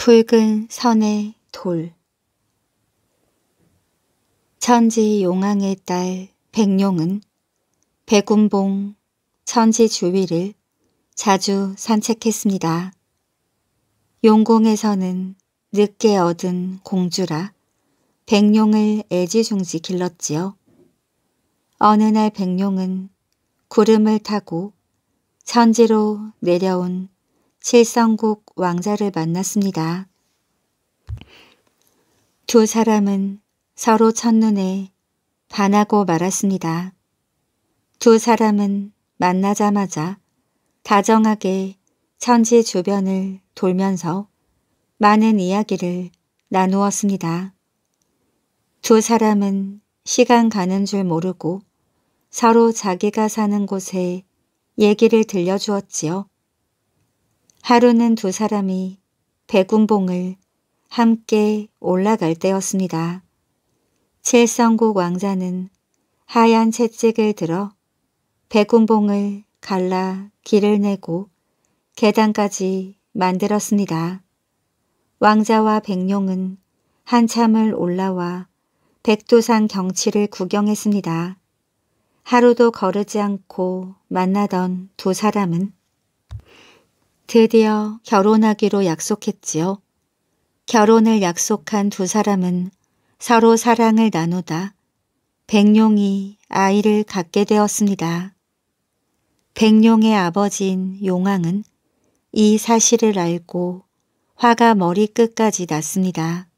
붉은 선의 돌 천지 용왕의 딸 백룡은 백운봉 천지 주위를 자주 산책했습니다. 용궁에서는 늦게 얻은 공주라 백룡을 애지중지 길렀지요. 어느 날 백룡은 구름을 타고 천지로 내려온 칠성국 왕자를 만났습니다. 두 사람은 서로 첫눈에 반하고 말았습니다. 두 사람은 만나자마자 다정하게 천지 주변을 돌면서 많은 이야기를 나누었습니다. 두 사람은 시간 가는 줄 모르고 서로 자기가 사는 곳에 얘기를 들려주었지요. 하루는 두 사람이 백운봉을 함께 올라갈 때였습니다. 칠성국 왕자는 하얀 채찍을 들어 백운봉을 갈라 길을 내고 계단까지 만들었습니다. 왕자와 백룡은 한참을 올라와 백두산 경치를 구경했습니다. 하루도 거르지 않고 만나던 두 사람은 드디어 결혼하기로 약속했지요. 결혼을 약속한 두 사람은 서로 사랑을 나누다 백룡이 아이를 갖게 되었습니다. 백룡의 아버지인 용왕은 이 사실을 알고 화가 머리끝까지 났습니다.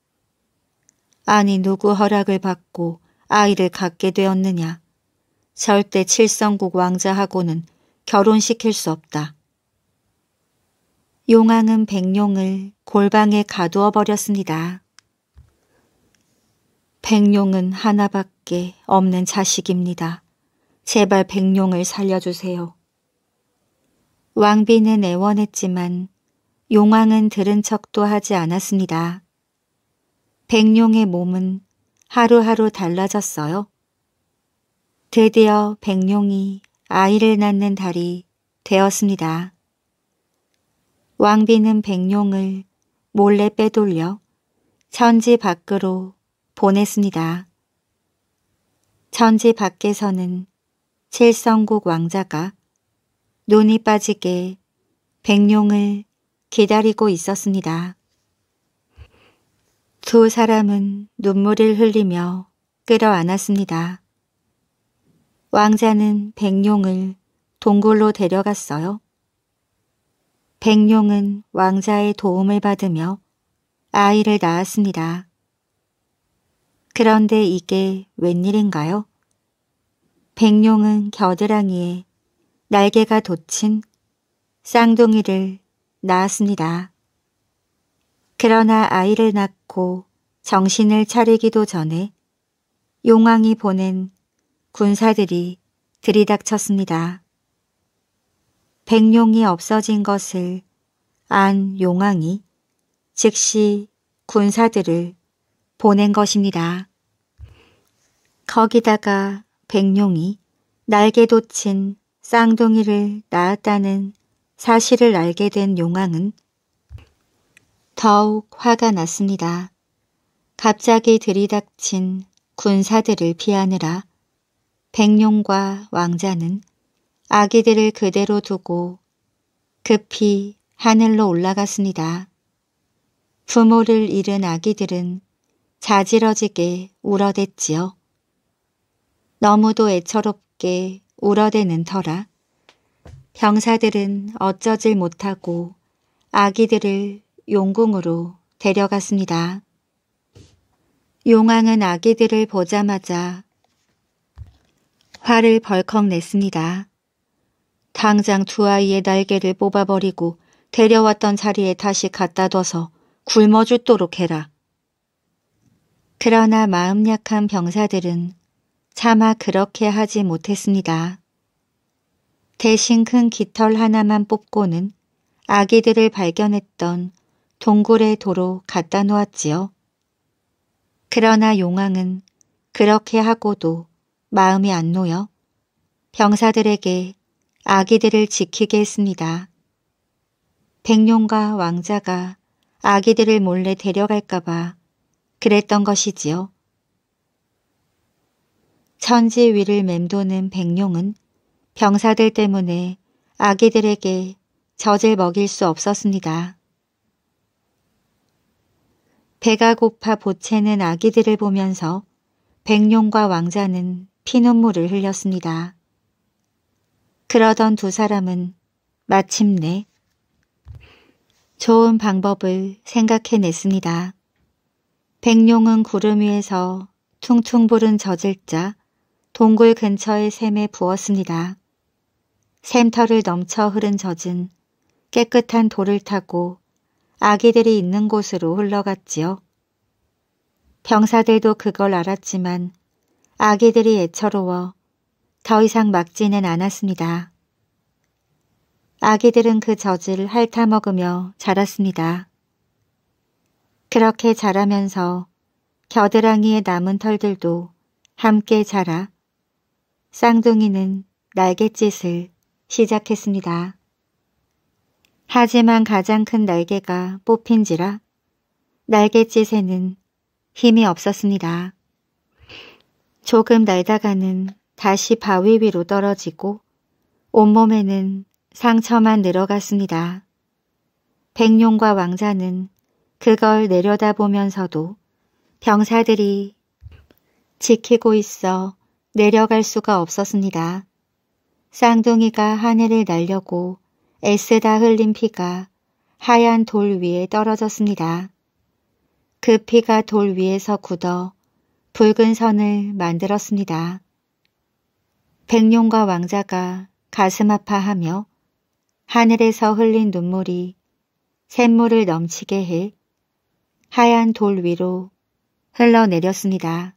아니 누구 허락을 받고 아이를 갖게 되었느냐. 절대 칠성국 왕자하고는 결혼시킬 수 없다. 용왕은 백룡을 골방에 가두어 버렸습니다. 백룡은 하나밖에 없는 자식입니다. 제발 백룡을 살려주세요. 왕비는 애원했지만 용왕은 들은 척도 하지 않았습니다. 백룡의 몸은 하루하루 달라졌어요. 드디어 백룡이 아이를 낳는 달이 되었습니다. 왕비는 백룡을 몰래 빼돌려 천지 밖으로 보냈습니다. 천지 밖에서는 칠성국 왕자가 눈이 빠지게 백룡을 기다리고 있었습니다. 두 사람은 눈물을 흘리며 끌어안았습니다. 왕자는 백룡을 동굴로 데려갔어요. 백룡은 왕자의 도움을 받으며 아이를 낳았습니다. 그런데 이게 웬일인가요? 백룡은 겨드랑이에 날개가 돋친 쌍둥이를 낳았습니다. 그러나 아이를 낳고 정신을 차리기도 전에 용왕이 보낸 군사들이 들이닥쳤습니다. 백룡이 없어진 것을 안 용왕이 즉시 군사들을 보낸 것입니다. 거기다가 백룡이 날개 돋친 쌍둥이를 낳았다는 사실을 알게 된 용왕은 더욱 화가 났습니다. 갑자기 들이닥친 군사들을 피하느라 백룡과 왕자는 아기들을 그대로 두고 급히 하늘로 올라갔습니다. 부모를 잃은 아기들은 자지러지게 울어댔지요. 너무도 애처롭게 울어대는 터라 병사들은 어쩌질 못하고 아기들을 용궁으로 데려갔습니다. 용왕은 아기들을 보자마자 화를 벌컥 냈습니다. 당장 두 아이의 날개를 뽑아버리고 데려왔던 자리에 다시 갖다 둬서 굶어 죽도록 해라. 그러나 마음 약한 병사들은 차마 그렇게 하지 못했습니다. 대신 큰 깃털 하나만 뽑고는 아기들을 발견했던 동굴의 도로 갖다 놓았지요. 그러나 용왕은 그렇게 하고도 마음이 안 놓여 병사들에게 아기들을 지키게 했습니다. 백룡과 왕자가 아기들을 몰래 데려갈까봐 그랬던 것이지요. 천지 위를 맴도는 백룡은 병사들 때문에 아기들에게 젖을 먹일 수 없었습니다. 배가 고파 보채는 아기들을 보면서 백룡과 왕자는 피눈물을 흘렸습니다. 그러던 두 사람은 마침내 좋은 방법을 생각해냈습니다. 백룡은 구름 위에서 퉁퉁 부른 젖을자 동굴 근처의 샘에 부었습니다. 샘터를 넘쳐 흐른 젖은 깨끗한 돌을 타고 아기들이 있는 곳으로 흘러갔지요. 병사들도 그걸 알았지만 아기들이 애처로워 더 이상 막지는 않았습니다. 아기들은 그 젖을 핥아먹으며 자랐습니다. 그렇게 자라면서 겨드랑이에 남은 털들도 함께 자라 쌍둥이는 날갯짓을 시작했습니다. 하지만 가장 큰 날개가 뽑힌지라 날갯짓에는 힘이 없었습니다. 조금 날다가는 다시 바위 위로 떨어지고 온몸에는 상처만 늘어갔습니다. 백룡과 왕자는 그걸 내려다보면서도 병사들이 지키고 있어 내려갈 수가 없었습니다. 쌍둥이가 하늘을 날려고 애쓰다 흘린 피가 하얀 돌 위에 떨어졌습니다. 그 피가 돌 위에서 굳어 붉은 선을 만들었습니다. 백룡과 왕자가 가슴 아파하며 하늘에서 흘린 눈물이 샘물을 넘치게 해 하얀 돌 위로 흘러내렸습니다.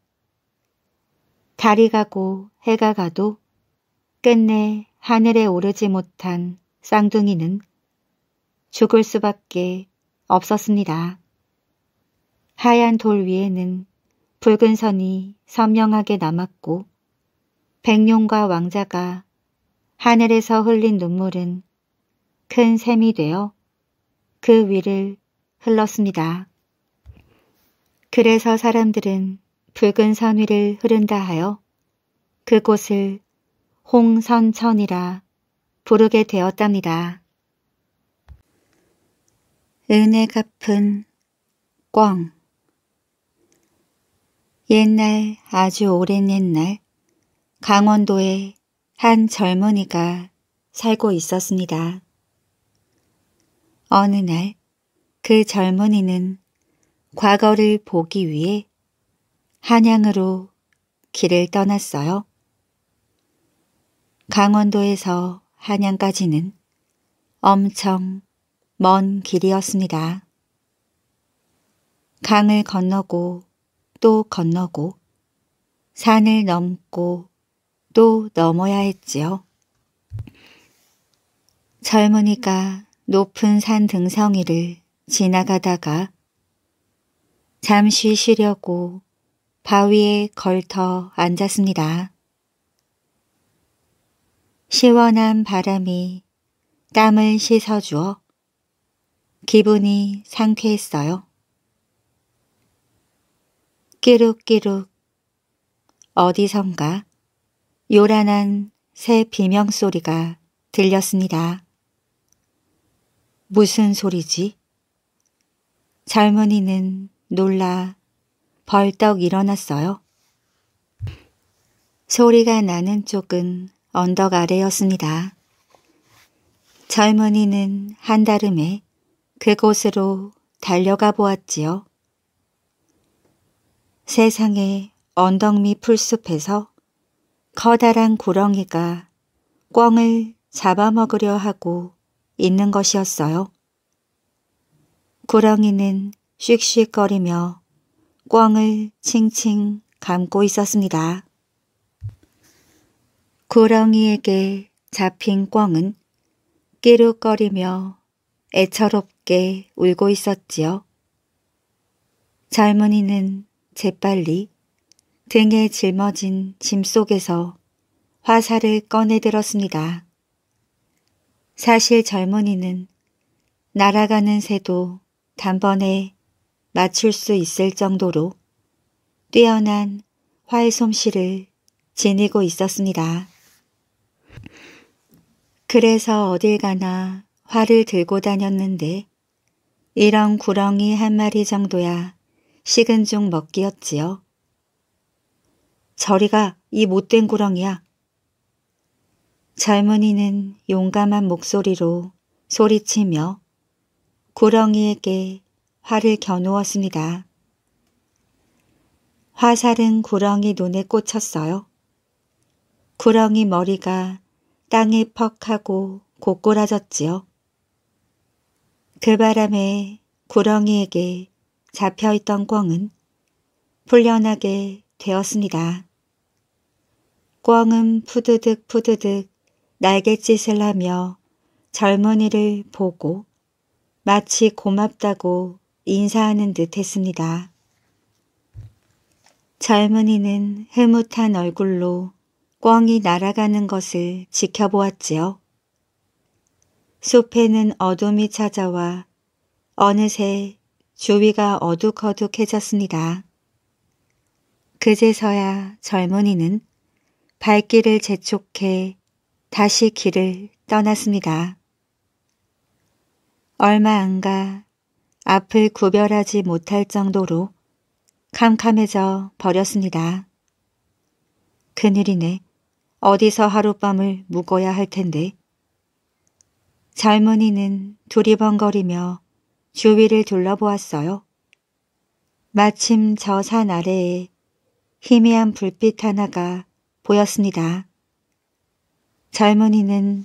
달이 가고 해가 가도 끝내 하늘에 오르지 못한 쌍둥이는 죽을 수밖에 없었습니다. 하얀 돌 위에는 붉은 선이 선명하게 남았고 백룡과 왕자가 하늘에서 흘린 눈물은 큰 샘이 되어 그 위를 흘렀습니다. 그래서 사람들은 붉은 선 위를 흐른다 하여 그곳을 홍선천이라 부르게 되었답니다. 은혜 갚은 꽝 옛날 아주 오랜 옛날 강원도에 한 젊은이가 살고 있었습니다. 어느 날 그 젊은이는 과거를 보기 위해 한양으로 길을 떠났어요. 강원도에서 한양까지는 엄청 먼 길이었습니다. 강을 건너고 또 건너고 산을 넘고 또 넘어야 했지요. 젊은이가 높은 산 등성이를 지나가다가 잠시 쉬려고 바위에 걸터 앉았습니다. 시원한 바람이 땀을 씻어주어 기분이 상쾌했어요. 끼룩끼룩 어디선가 요란한 새 비명소리가 들렸습니다. 무슨 소리지? 젊은이는 놀라 벌떡 일어났어요. 소리가 나는 쪽은 언덕 아래였습니다. 젊은이는 한달음에 그곳으로 달려가 보았지요. 세상에 언덕 밑 풀숲에서 커다란 구렁이가 꿩을 잡아먹으려 하고 있는 것이었어요. 구렁이는 씩씩거리며 꿩을 칭칭 감고 있었습니다. 구렁이에게 잡힌 꿩은 끼룩거리며 애처롭게 울고 있었지요. 젊은이는 재빨리 등에 짊어진 짐 속에서 화살을 꺼내 들었습니다. 사실 젊은이는 날아가는 새도 단번에 맞출 수 있을 정도로 뛰어난 화의 솜씨를 지니고 있었습니다. 그래서 어딜 가나 화를 들고 다녔는데 이런 구렁이 한 마리 정도야 식은 죽 먹기였지요. 저리가 이 못된 구렁이야. 젊은이는 용감한 목소리로 소리치며 구렁이에게 화를 겨누었습니다. 화살은 구렁이 눈에 꽂혔어요. 구렁이 머리가 땅에 퍽 하고 고꾸라졌지요. 그 바람에 구렁이에게 잡혀있던 꿩은 풀려나게 되었습니다. 꽝은 푸드득 푸드득 날갯짓을 하며 젊은이를 보고 마치 고맙다고 인사하는 듯 했습니다. 젊은이는 흐뭇한 얼굴로 꽝이 날아가는 것을 지켜보았지요. 숲에는 어둠이 찾아와 어느새 주위가 어둑어둑해졌습니다. 그제서야 젊은이는 발길을 재촉해 다시 길을 떠났습니다. 얼마 안 가 앞을 구별하지 못할 정도로 캄캄해져 버렸습니다. 그늘이네 어디서 하룻밤을 묵어야 할 텐데 젊은이는 두리번거리며 주위를 둘러보았어요. 마침 저 산 아래에 희미한 불빛 하나가 보였습니다. 젊은이는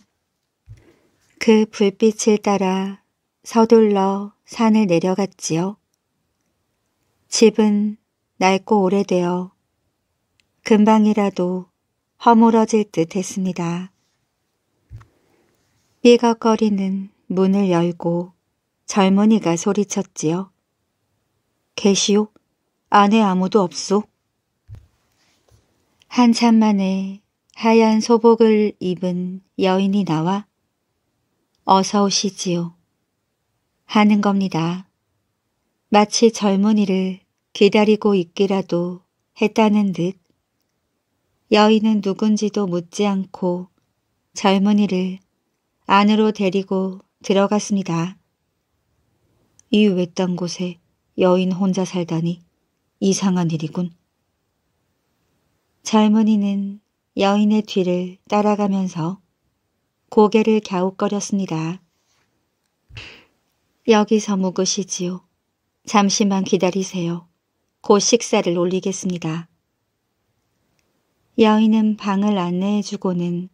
그 불빛을 따라 서둘러 산을 내려갔지요. 집은 낡고 오래되어 금방이라도 허물어질 듯 했습니다. 삐걱거리는 문을 열고 젊은이가 소리쳤지요. 계시오? 안에 아무도 없소? 한참 만에 하얀 소복을 입은 여인이 나와 어서 오시지요 하는 겁니다. 마치 젊은이를 기다리고 있기라도 했다는 듯 여인은 누군지도 묻지 않고 젊은이를 안으로 데리고 들어갔습니다. 이 외딴 곳에 여인 혼자 살다니 이상한 일이군. 젊은이는 여인의 뒤를 따라가면서 고개를 갸웃거렸습니다. 여기서 묵으시지요. 잠시만 기다리세요. 곧 식사를 올리겠습니다. 여인은 방을 안내해주고는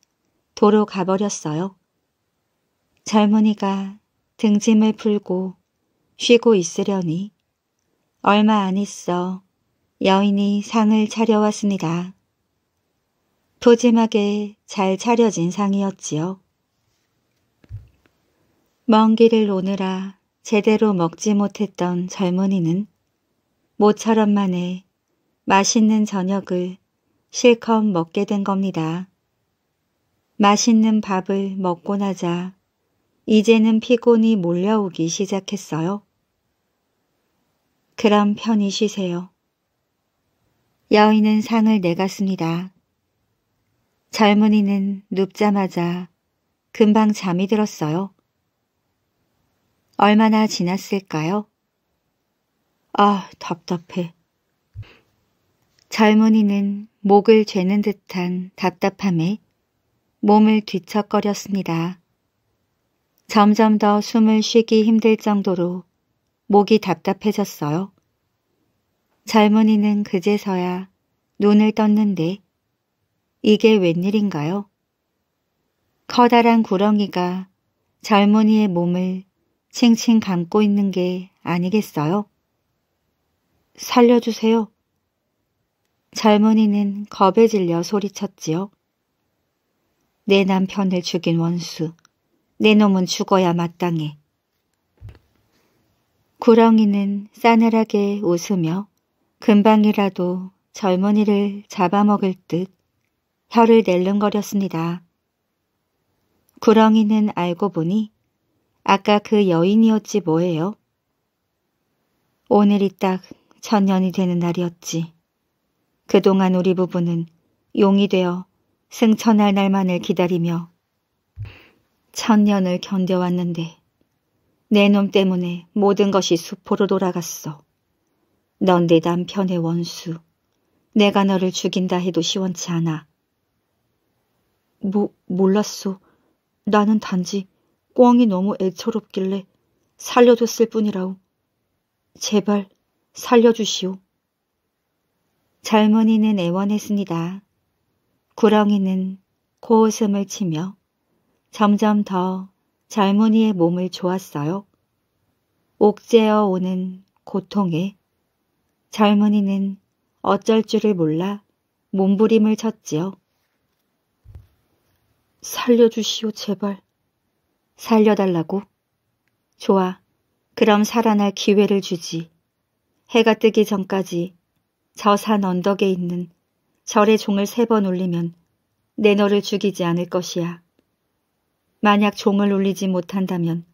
도로 가버렸어요. 젊은이가 등짐을 풀고 쉬고 있으려니 얼마 안 있어 여인이 상을 차려왔습니다. 도짐하게 잘 차려진 상이었지요. 먼 길을 오느라 제대로 먹지 못했던 젊은이는 모처럼 만에 맛있는 저녁을 실컷 먹게 된 겁니다. 맛있는 밥을 먹고 나자 이제는 피곤이 몰려오기 시작했어요. 그럼 편히 쉬세요. 여인은 상을 내갔습니다. 젊은이는 눕자마자 금방 잠이 들었어요. 얼마나 지났을까요? 아, 답답해. 젊은이는 목을 죄는 듯한 답답함에 몸을 뒤척거렸습니다. 점점 더 숨을 쉬기 힘들 정도로 목이 답답해졌어요. 젊은이는 그제서야 눈을 떴는데 이게 웬일인가요? 커다란 구렁이가 젊은이의 몸을 칭칭 감고 있는 게 아니겠어요? 살려주세요. 젊은이는 겁에 질려 소리쳤지요. 내 남편을 죽인 원수. 내 놈은 죽어야 마땅해. 구렁이는 싸늘하게 웃으며 금방이라도 젊은이를 잡아먹을 듯 혀를 낼름거렸습니다. 구렁이는 알고 보니 아까 그 여인이었지 뭐예요? 오늘이 딱 천년이 되는 날이었지. 그동안 우리 부부는 용이 되어 승천할 날만을 기다리며 천년을 견뎌왔는데 내 놈 때문에 모든 것이 수포로 돌아갔어. 넌내 남편의 원수. 내가 너를 죽인다 해도 시원치 않아. 뭐, 몰랐어. 나는 단지 꽝이 너무 애처롭길래 살려줬을 뿐이라오. 제발 살려주시오. 젊은이는 애원했습니다. 구렁이는 코웃음을 치며 점점 더 젊은이의 몸을 조았어요. 옥제어 오는 고통에 젊은이는 어쩔 줄을 몰라 몸부림을 쳤지요. 살려주시오 제발. 살려달라고? 좋아. 그럼 살아날 기회를 주지. 해가 뜨기 전까지 저 산 언덕에 있는 절의 종을 세 번 울리면 내 너를 죽이지 않을 것이야. 만약 종을 울리지 못한다면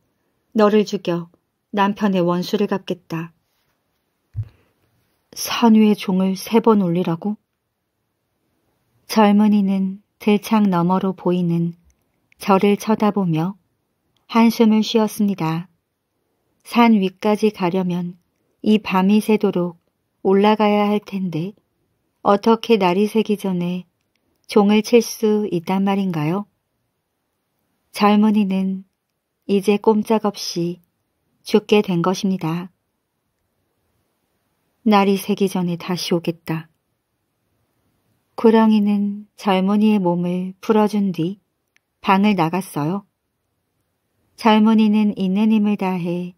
너를 죽여 남편의 원수를 갚겠다. 산위에 종을 세 번 울리라고? 젊은이는 들창 너머로 보이는 저를 쳐다보며 한숨을 쉬었습니다. 산 위까지 가려면 이 밤이 새도록 올라가야 할 텐데 어떻게 날이 새기 전에 종을 칠 수 있단 말인가요? 젊은이는 이제 꼼짝없이 죽게 된 것입니다. 날이 새기 전에 다시 오겠다. 고랑이는 젊은이의 몸을 풀어준 뒤 방을 나갔어요. 젊은이는 있는 힘을 다해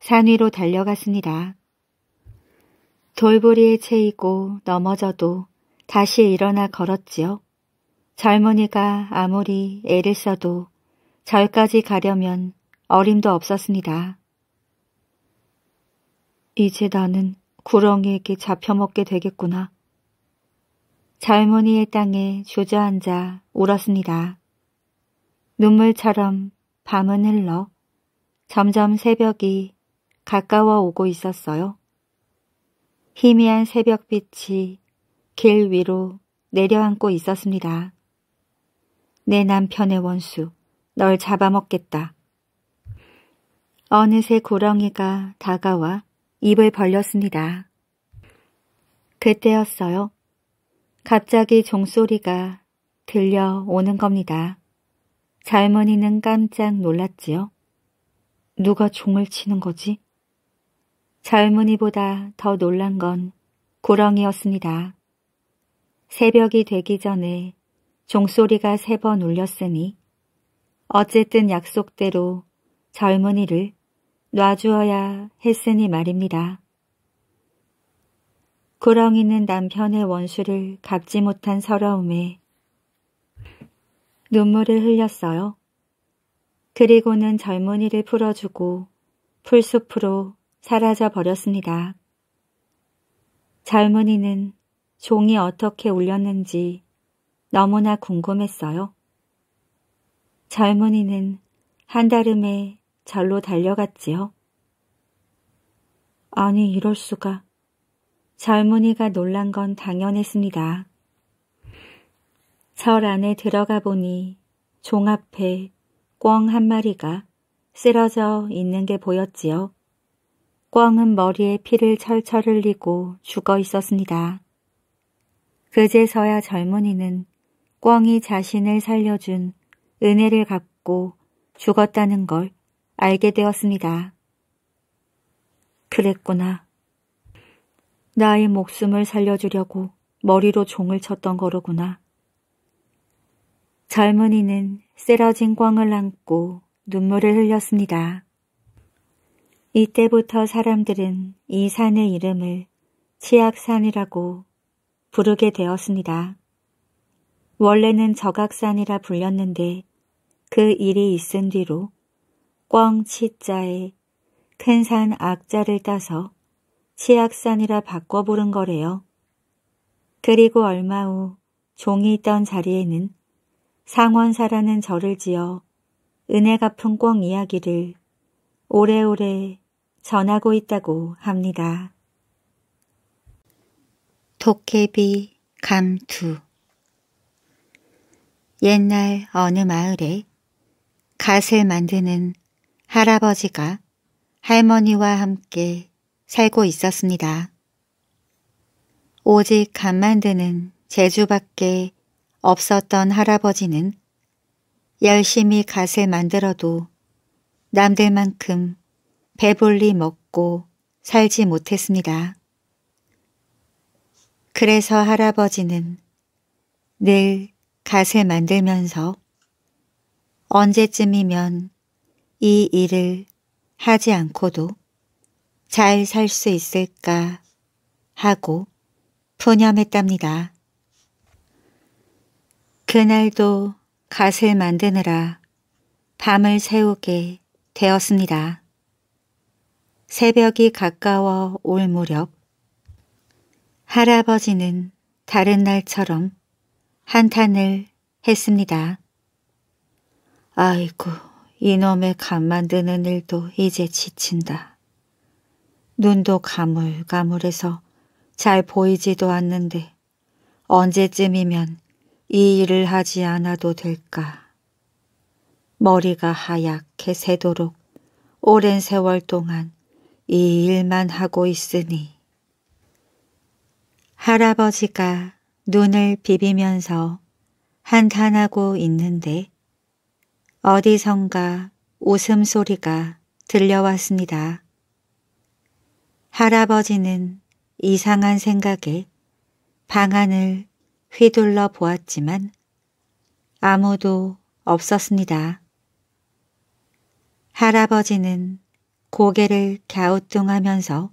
산 위로 달려갔습니다. 돌보리에 채이고 넘어져도 다시 일어나 걸었지요. 젊은이가 아무리 애를 써도 절까지 가려면 어림도 없었습니다. 이제 나는 구렁이에게 잡혀먹게 되겠구나. 젊은이의 땅에 주저앉아 울었습니다. 눈물처럼 밤은 흘러 점점 새벽이 가까워 오고 있었어요. 희미한 새벽빛이 길 위로 내려앉고 있었습니다. 내 남편의 원수, 널 잡아먹겠다. 어느새 구렁이가 다가와 입을 벌렸습니다. 그때였어요. 갑자기 종소리가 들려오는 겁니다. 젊은이는 깜짝 놀랐지요. 누가 종을 치는 거지? 젊은이보다 더 놀란 건 구렁이였습니다. 새벽이 되기 전에 종소리가 세 번 울렸으니 어쨌든 약속대로 젊은이를 놔주어야 했으니 말입니다. 구렁이는 남편의 원수를 갚지 못한 서러움에 눈물을 흘렸어요. 그리고는 젊은이를 풀어주고 풀숲으로 사라져 버렸습니다. 젊은이는 종이 어떻게 울렸는지 너무나 궁금했어요. 젊은이는 한달음에 절로 달려갔지요. 아니 이럴 수가. 젊은이가 놀란 건 당연했습니다. 절 안에 들어가 보니 종 앞에 꿩한 마리가 쓰러져 있는 게 보였지요. 꿩은 머리에 피를 철철 흘리고 죽어 있었습니다. 그제서야 젊은이는 꿩이 자신을 살려준 은혜를 갖고 죽었다는 걸 알게 되었습니다. 그랬구나. 나의 목숨을 살려주려고 머리로 종을 쳤던 거로구나. 젊은이는 쓰러진 꽝을 안고 눈물을 흘렸습니다. 이때부터 사람들은 이 산의 이름을 치악산이라고 부르게 되었습니다. 원래는 저각산이라 불렸는데 그 일이 있은 뒤로 꽝치자에 큰 산 악자를 따서 치악산이라 바꿔 부른 거래요. 그리고 얼마 후 종이 있던 자리에는 상원사라는 절을 지어 은혜 갚은 꽝 이야기를 오래오래 전하고 있다고 합니다. 도깨비 감투 옛날 어느 마을에 갓을 만드는 할아버지가 할머니와 함께 살고 있었습니다. 오직 간 만드는 재주밖에 없었던 할아버지는 열심히 갓을 만들어도 남들만큼 배불리 먹고 살지 못했습니다. 그래서 할아버지는 늘 갓을 만들면서 언제쯤이면 이 일을 하지 않고도 잘 살 수 있을까 하고 푸념했답니다. 그날도 갓을 만드느라 밤을 새우게 되었습니다. 새벽이 가까워 올 무렵 할아버지는 다른 날처럼 한탄을 했습니다. 아이고 이놈의 간 만드는 일도 이제 지친다. 눈도 가물가물해서 잘 보이지도 않는데 언제쯤이면 이 일을 하지 않아도 될까. 머리가 하얗게 새도록 오랜 세월 동안 이 일만 하고 있으니. 할아버지가 눈을 비비면서 한탄하고 있는데 어디선가 웃음소리가 들려왔습니다. 할아버지는 이상한 생각에 방안을 휘둘러 보았지만 아무도 없었습니다. 할아버지는 고개를 갸우뚱하면서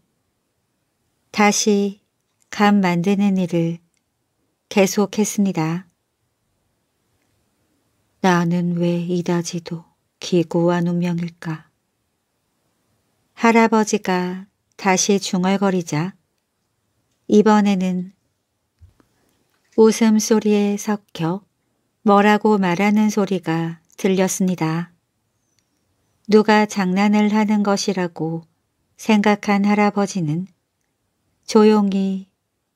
다시 감 만드는 일을 계속했습니다. 나는 왜 이다지도 기구한 운명일까? 할아버지가 다시 중얼거리자 이번에는 웃음소리에 섞여 뭐라고 말하는 소리가 들렸습니다. 누가 장난을 하는 것이라고 생각한 할아버지는 조용히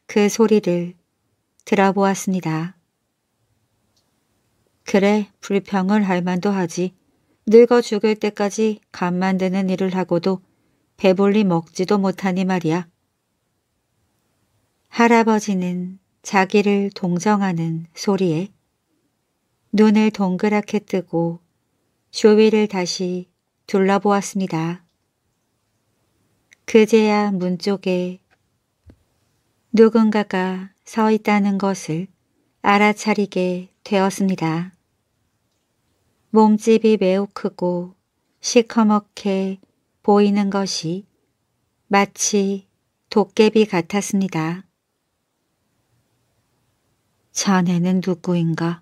그 소리를 들어보았습니다. 그래, 불평을 할 만도 하지. 늙어 죽을 때까지 간 만드는 일을 하고도 배불리 먹지도 못하니 말이야. 할아버지는 자기를 동정하는 소리에 눈을 동그랗게 뜨고 쇼위를 다시 둘러보았습니다. 그제야 문 쪽에 누군가가 서 있다는 것을 알아차리게 되었습니다. 몸집이 매우 크고 시커멓게 보이는 것이 마치 도깨비 같았습니다. 자네는 누구인가?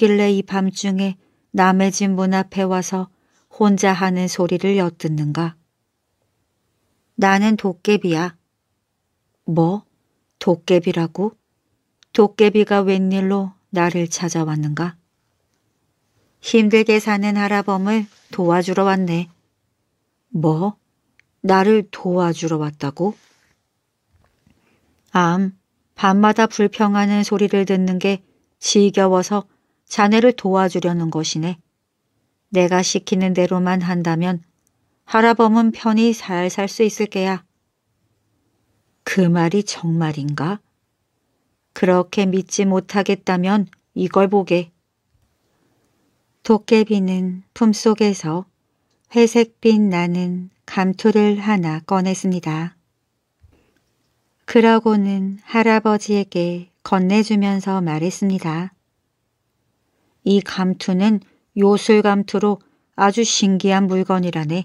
누구길래 이 밤중에 남의 집 문 앞에 와서 혼자 하는 소리를 엿듣는가? 나는 도깨비야. 뭐? 도깨비라고? 도깨비가 웬일로 나를 찾아왔는가? 힘들게 사는 할아범을 도와주러 왔네. 뭐? 나를 도와주러 왔다고? 암, 밤마다 불평하는 소리를 듣는 게 지겨워서 자네를 도와주려는 것이네. 내가 시키는 대로만 한다면 할아범은 편히 잘살수 있을 게야. 그 말이 정말인가? 그렇게 믿지 못하겠다면 이걸 보게. 도깨비는 품속에서 회색빛 나는 감투를 하나 꺼냈습니다. 그러고는 할아버지에게 건네주면서 말했습니다. 이 감투는 요술 감투로 아주 신기한 물건이라네.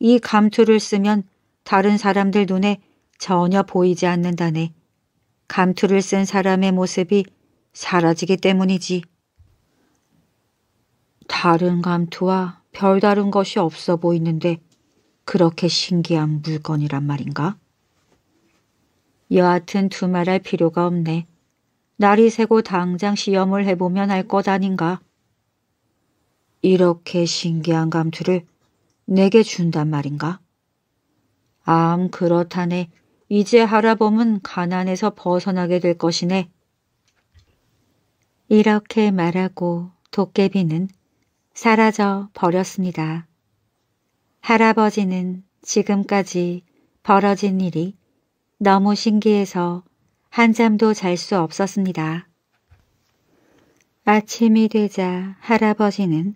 이 감투를 쓰면 다른 사람들 눈에 전혀 보이지 않는다네. 감투를 쓴 사람의 모습이 사라지기 때문이지. 다른 감투와 별다른 것이 없어 보이는데 그렇게 신기한 물건이란 말인가? 여하튼 두말할 필요가 없네. 날이 새고 당장 시험을 해보면 알 것 아닌가? 이렇게 신기한 감투를 내게 준단 말인가? 암 그렇다네. 이제 하라범은 가난에서 벗어나게 될 것이네. 이렇게 말하고 도깨비는 사라져 버렸습니다. 할아버지는 지금까지 벌어진 일이 너무 신기해서 한잠도 잘 수 없었습니다. 아침이 되자 할아버지는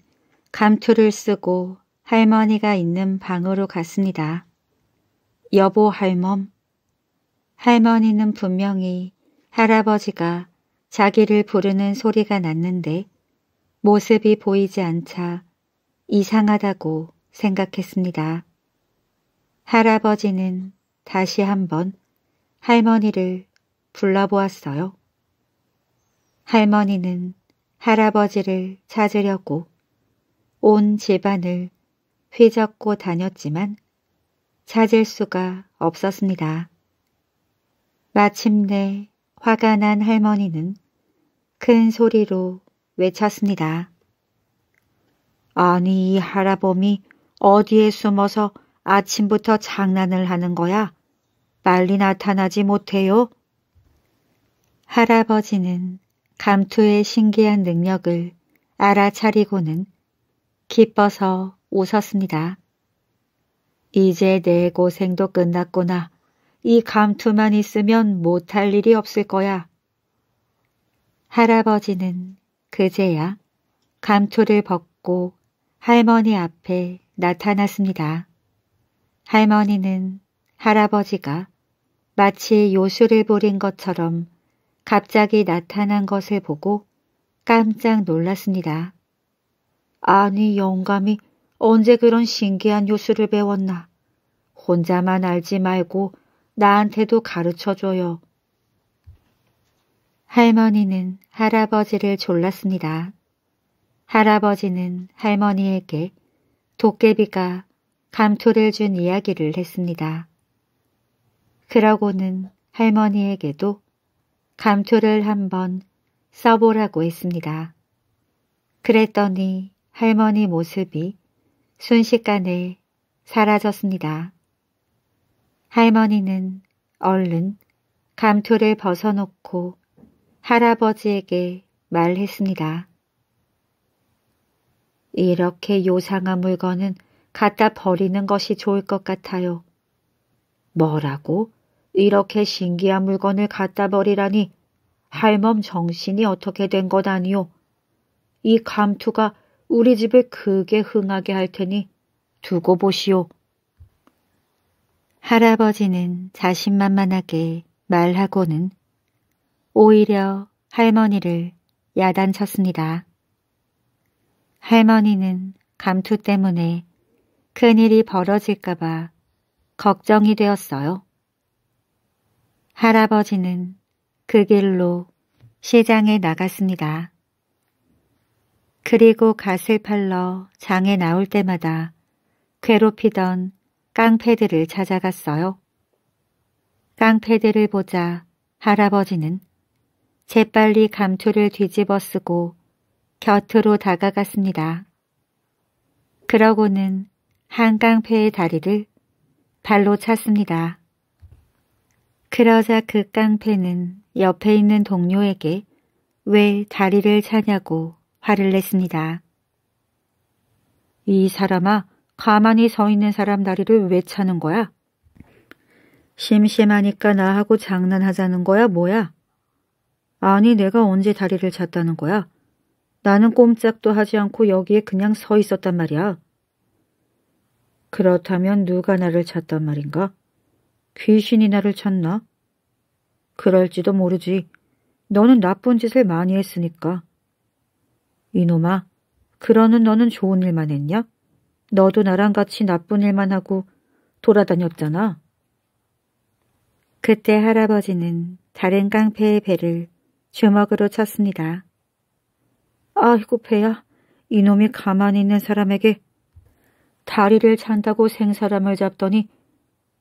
감투를 쓰고 할머니가 있는 방으로 갔습니다. 여보 할멈. 할머니는 분명히 할아버지가 자기를 부르는 소리가 났는데 모습이 보이지 않자 이상하다고 생각했습니다. 할아버지는 다시 한번 할머니를 불러보았어요. 할머니는 할아버지를 찾으려고 온 집안을 휘젓고 다녔지만 찾을 수가 없었습니다. 마침내 화가 난 할머니는 큰 소리로 외쳤습니다. 아니 이 할아범이 어디에 숨어서 아침부터 장난을 하는 거야? 빨리 나타나지 못해요? 할아버지는 감투의 신기한 능력을 알아차리고는 기뻐서 웃었습니다. 이제 내 고생도 끝났구나. 이 감투만 있으면 못할 일이 없을 거야. 할아버지는 그제야 감초를 벗고 할머니 앞에 나타났습니다. 할머니는 할아버지가 마치 요술을 부린 것처럼 갑자기 나타난 것을 보고 깜짝 놀랐습니다. 아니 영감이 언제 그런 신기한 요술을 배웠나. 혼자만 알지 말고 나한테도 가르쳐줘요. 할머니는 할아버지를 졸랐습니다. 할아버지는 할머니에게 도깨비가 감투를 준 이야기를 했습니다. 그러고는 할머니에게도 감투를 한번 써보라고 했습니다. 그랬더니 할머니 모습이 순식간에 사라졌습니다. 할머니는 얼른 감투를 벗어놓고 할아버지에게 말했습니다. 이렇게 요상한 물건은 갖다 버리는 것이 좋을 것 같아요. 뭐라고? 이렇게 신기한 물건을 갖다 버리라니 할멈 정신이 어떻게 된 것 아니오. 이 감투가 우리 집을 크게 흥하게 할 테니 두고 보시오. 할아버지는 자신만만하게 말하고는 오히려 할머니를 야단쳤습니다. 할머니는 감투 때문에 큰일이 벌어질까봐 걱정이 되었어요. 할아버지는 그 길로 시장에 나갔습니다. 그리고 갓을 팔러 장에 나올 때마다 괴롭히던 깡패들을 찾아갔어요. 깡패들을 보자 할아버지는 재빨리 감투를 뒤집어 쓰고 곁으로 다가갔습니다. 그러고는 한강패의 다리를 발로 찼습니다. 그러자 그 깡패는 옆에 있는 동료에게 왜 다리를 차냐고 화를 냈습니다. 이 사람아, 가만히 서 있는 사람 다리를 왜 차는 거야? 심심하니까 나하고 장난하자는 거야, 뭐야? 아니 내가 언제 다리를 잤다는 거야? 나는 꼼짝도 하지 않고 여기에 그냥 서 있었단 말이야. 그렇다면 누가 나를 찾단 말인가? 귀신이 나를 찾나? 그럴지도 모르지. 너는 나쁜 짓을 많이 했으니까. 이놈아, 그러는 너는 좋은 일만 했냐? 너도 나랑 같이 나쁜 일만 하고 돌아다녔잖아. 그때 할아버지는 다른 깡패의 배를 주먹으로 쳤습니다. 아이고 배야, 이놈이 가만히 있는 사람에게 다리를 찬다고 생사람을 잡더니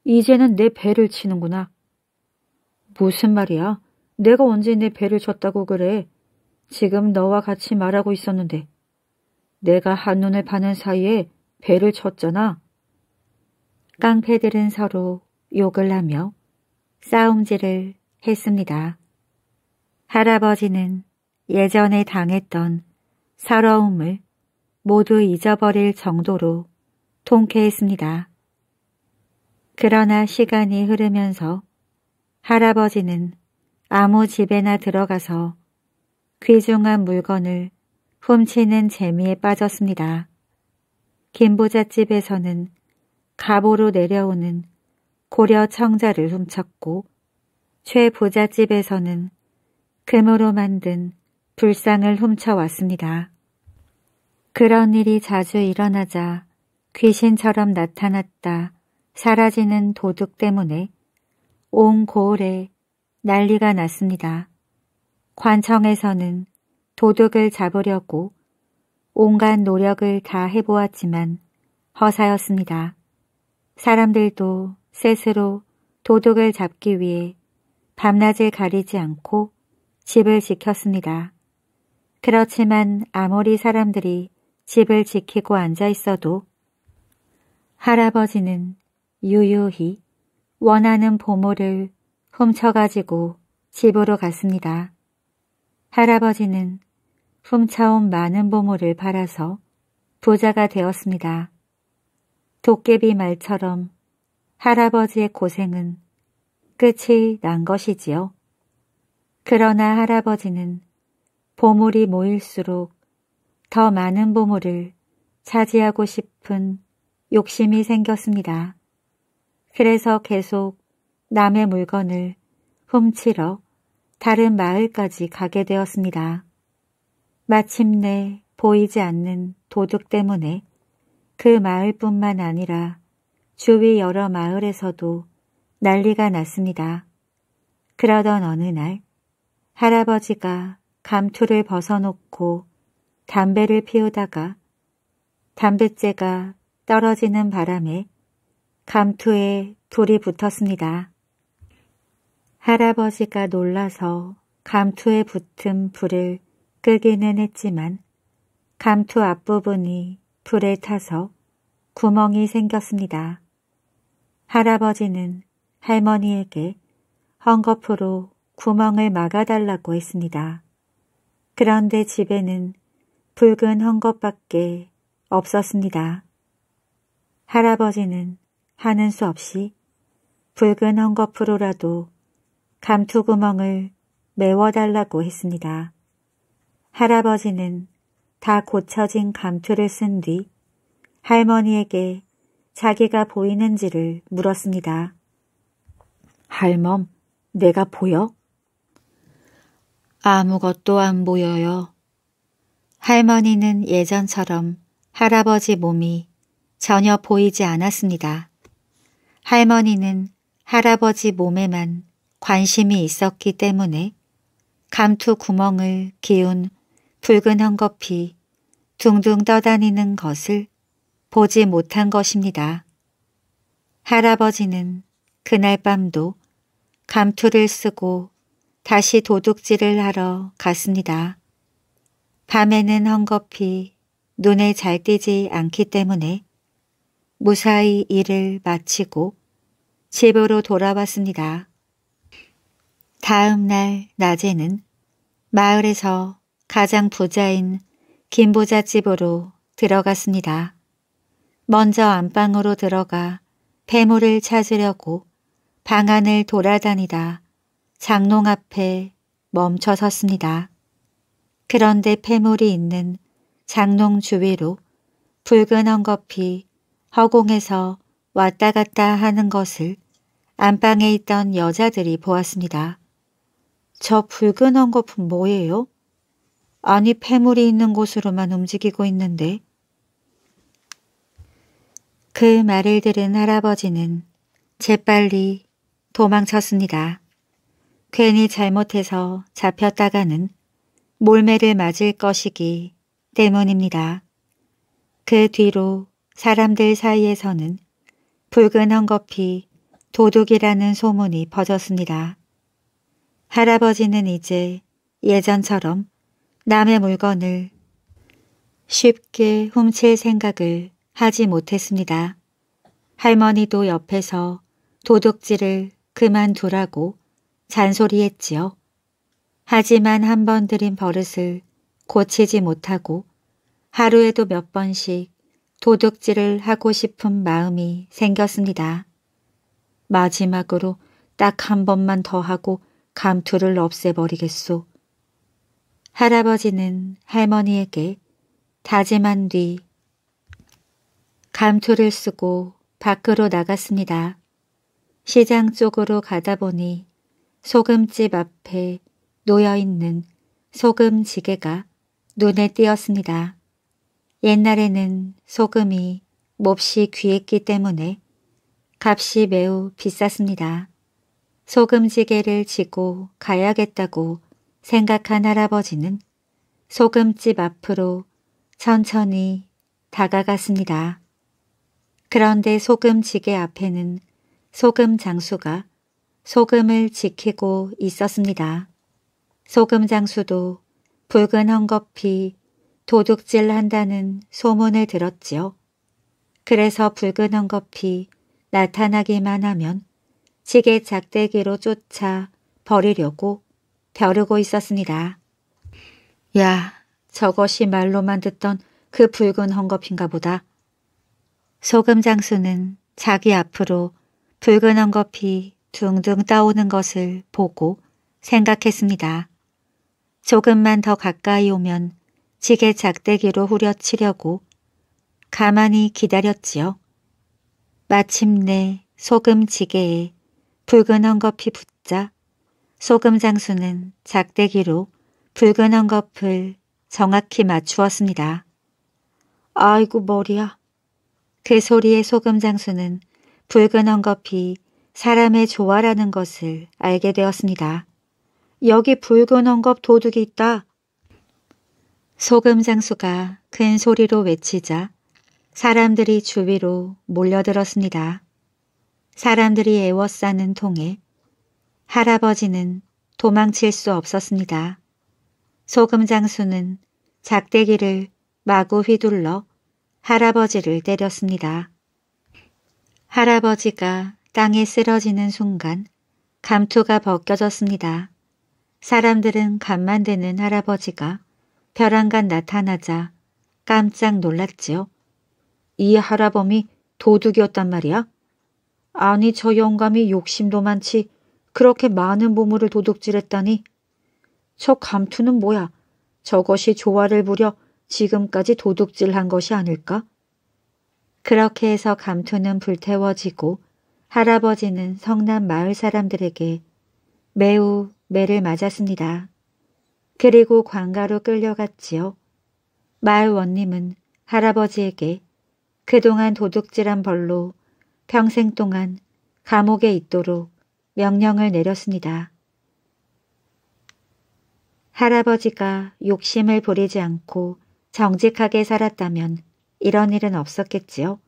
이제는 내 배를 치는구나. 무슨 말이야? 내가 언제 내 배를 쳤다고 그래? 지금 너와 같이 말하고 있었는데 내가 한눈을 파는 사이에 배를 쳤잖아. 깡패들은 서로 욕을 하며 싸움질을 했습니다. 할아버지는 예전에 당했던 서러움을 모두 잊어버릴 정도로 통쾌했습니다. 그러나 시간이 흐르면서 할아버지는 아무 집에나 들어가서 귀중한 물건을 훔치는 재미에 빠졌습니다. 김부잣집에서는 갑오로 내려오는 고려 청자를 훔쳤고 최부잣집에서는 금으로 만든 불상을 훔쳐왔습니다. 그런 일이 자주 일어나자 귀신처럼 나타났다 사라지는 도둑 때문에 온 고을에 난리가 났습니다. 관청에서는 도둑을 잡으려고 온갖 노력을 다 해보았지만 허사였습니다. 사람들도 스스로 도둑을 잡기 위해 밤낮을 가리지 않고 집을 지켰습니다. 그렇지만 아무리 사람들이 집을 지키고 앉아 있어도 할아버지는 유유히 원하는 보물을 훔쳐가지고 집으로 갔습니다. 할아버지는 훔쳐온 많은 보물을 팔아서 부자가 되었습니다. 도깨비 말처럼 할아버지의 고생은 끝이 난 것이지요. 그러나 할아버지는 보물이 모일수록 더 많은 보물을 차지하고 싶은 욕심이 생겼습니다. 그래서 계속 남의 물건을 훔치러 다른 마을까지 가게 되었습니다. 마침내 보이지 않는 도둑 때문에 그 마을뿐만 아니라 주위 여러 마을에서도 난리가 났습니다. 그러던 어느 날 할아버지가 감투를 벗어놓고 담배를 피우다가 담뱃재가 떨어지는 바람에 감투에 불이 붙었습니다. 할아버지가 놀라서 감투에 붙은 불을 끄기는 했지만 감투 앞부분이 불에 타서 구멍이 생겼습니다. 할아버지는 할머니에게 헝겊으로 구멍을 막아달라고 했습니다. 그런데 집에는 붉은 헝겊밖에 없었습니다. 할아버지는 하는 수 없이 붉은 헝겊으로라도 감투구멍을 메워달라고 했습니다. 할아버지는 다 고쳐진 감투를 쓴 뒤 할머니에게 자기가 보이는지를 물었습니다. 할멈, 내가 보여? 아무것도 안 보여요. 할머니는 예전처럼 할아버지 몸이 전혀 보이지 않았습니다. 할머니는 할아버지 몸에만 관심이 있었기 때문에 감투 구멍을 기운 붉은 헝겊이 둥둥 떠다니는 것을 보지 못한 것입니다. 할아버지는 그날 밤도 감투를 쓰고 다시 도둑질을 하러 갔습니다. 밤에는 헝겊이 눈에 잘 띄지 않기 때문에 무사히 일을 마치고 집으로 돌아왔습니다. 다음 날 낮에는 마을에서 가장 부자인 김보자 집으로 들어갔습니다. 먼저 안방으로 들어가 폐물을 찾으려고 방 안을 돌아다니다 장롱 앞에 멈춰 섰습니다. 그런데 폐물이 있는 장롱 주위로 붉은 헝겊이 허공에서 왔다 갔다 하는 것을 안방에 있던 여자들이 보았습니다. 저 붉은 헝겊은 뭐예요? 아니 폐물이 있는 곳으로만 움직이고 있는데. 그 말을 들은 할아버지는 재빨리 도망쳤습니다. 괜히 잘못해서 잡혔다가는 몰매를 맞을 것이기 때문입니다. 그 뒤로 사람들 사이에서는 붉은 헝겊이 도둑이라는 소문이 퍼졌습니다. 할아버지는 이제 예전처럼 남의 물건을 쉽게 훔칠 생각을 하지 못했습니다. 할머니도 옆에서 도둑질을 그만두라고 잔소리했지요. 하지만 한 번 들인 버릇을 고치지 못하고 하루에도 몇 번씩 도둑질을 하고 싶은 마음이 생겼습니다. 마지막으로 딱 한 번만 더 하고 감투를 없애버리겠소. 할아버지는 할머니에게 다짐한 뒤 감투를 쓰고 밖으로 나갔습니다. 시장 쪽으로 가다 보니 소금집 앞에 놓여있는 소금 지게가 눈에 띄었습니다. 옛날에는 소금이 몹시 귀했기 때문에 값이 매우 비쌌습니다. 소금지게를 지고 가야겠다고 생각한 할아버지는 소금집 앞으로 천천히 다가갔습니다. 그런데 소금지게 앞에는 소금 장수가 소금을 지키고 있었습니다. 소금 장수도 붉은 헝겊이 도둑질 한다는 소문을 들었지요. 그래서 붉은 헝겊이 나타나기만 하면 지게 작대기로 쫓아 버리려고 벼르고 있었습니다. 야, 저것이 말로만 듣던 그 붉은 헝겊인가 보다. 소금 장수는 자기 앞으로 붉은 헝겊이 둥둥 떠오는 것을 보고 생각했습니다. 조금만 더 가까이 오면 지게 작대기로 후려치려고 가만히 기다렸지요. 마침내 소금 지게에 붉은 헝겊이 붙자 소금 장수는 작대기로 붉은 헝겊을 정확히 맞추었습니다. 아이고 머리야. 그 소리에 소금 장수는 붉은 헝겊이 사람의 조화라는 것을 알게 되었습니다. 여기 붉은 헝겊 도둑이 있다. 소금 장수가 큰 소리로 외치자 사람들이 주위로 몰려들었습니다. 사람들이 애워싸는 통에 할아버지는 도망칠 수 없었습니다. 소금 장수는 작대기를 마구 휘둘러 할아버지를 때렸습니다. 할아버지가 땅에 쓰러지는 순간 감투가 벗겨졌습니다. 사람들은 간만 되는 할아버지가 벼랑간 나타나자 깜짝 놀랐지요. 이 할아범이 도둑이었단 말이야? 아니 저 영감이 욕심도 많지 그렇게 많은 보물을 도둑질했다니. 저 감투는 뭐야? 저것이 조화를 부려 지금까지 도둑질한 것이 아닐까? 그렇게 해서 감투는 불태워지고 할아버지는 성남 마을 사람들에게 매우 매를 맞았습니다. 그리고 관가로 끌려갔지요. 마을 원님은 할아버지에게 그동안 도둑질한 벌로 평생 동안 감옥에 있도록 명령을 내렸습니다. 할아버지가 욕심을 부리지 않고 정직하게 살았다면 이런 일은 없었겠지요.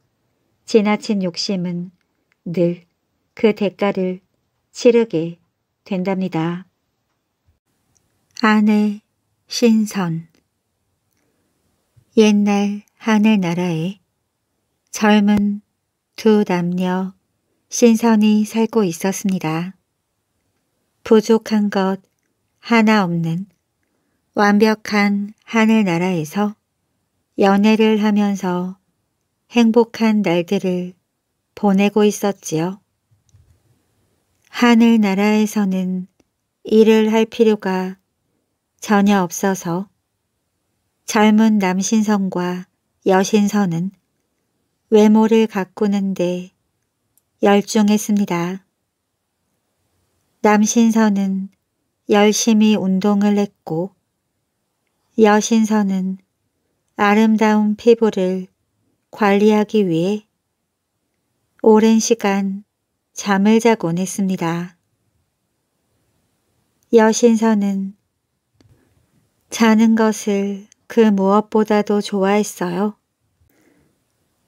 지나친 욕심은 늘그 대가를 치르게 된답니다. 아내 신선 옛날 하늘나라에 젊은 두 남녀 신선이 살고 있었습니다. 부족한 것 하나 없는 완벽한 하늘나라에서 연애를 하면서 행복한 날들을 보내고 있었지요. 하늘나라에서는 일을 할 필요가 전혀 없어서 젊은 남신선과 여신선은 외모를 가꾸는데 열중했습니다. 남신선은 열심히 운동을 했고 여신선은 아름다운 피부를 관리하기 위해 오랜 시간 잠을 자곤 했습니다. 여신선은 자는 것을 그 무엇보다도 좋아했어요.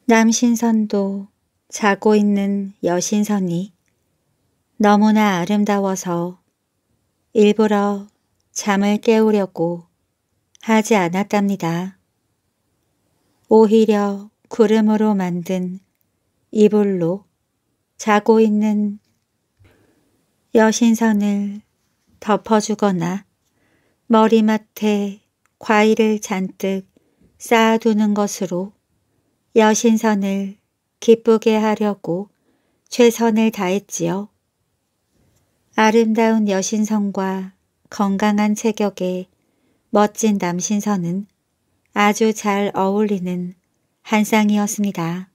남신선도 자고 있는 여신선이 너무나 아름다워서 일부러 잠을 깨우려고 하지 않았답니다. 오히려 구름으로 만든 이불로 자고 있는 여신선을 덮어주거나 머리맡에 과일을 잔뜩 쌓아두는 것으로 여신선을 기쁘게 하려고 최선을 다했지요. 아름다운 여신선과 건강한 체격에 멋진 남신선은 아주 잘 어울리는 한쌍이었습니다.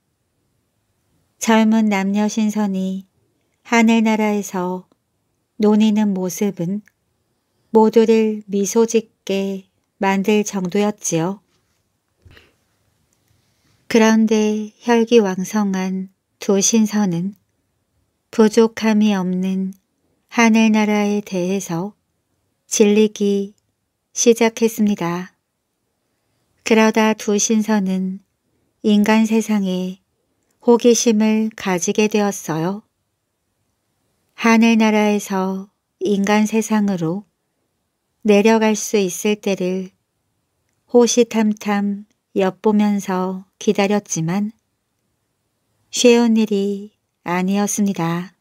젊은 남녀 신선이 하늘나라에서 논의는 모습은 모두를 미소 짓게 만들 정도였지요. 그런데 혈기왕성한 두 신선은 부족함이 없는 하늘나라에 대해서 질리기 시작했습니다. 그러다 두 신선은 인간 세상에 호기심을 가지게 되었어요. 하늘나라에서 인간 세상으로 내려갈 수 있을 때를 호시탐탐 엿보면서 기다렸지만 쉬운 일이 아니었습니다.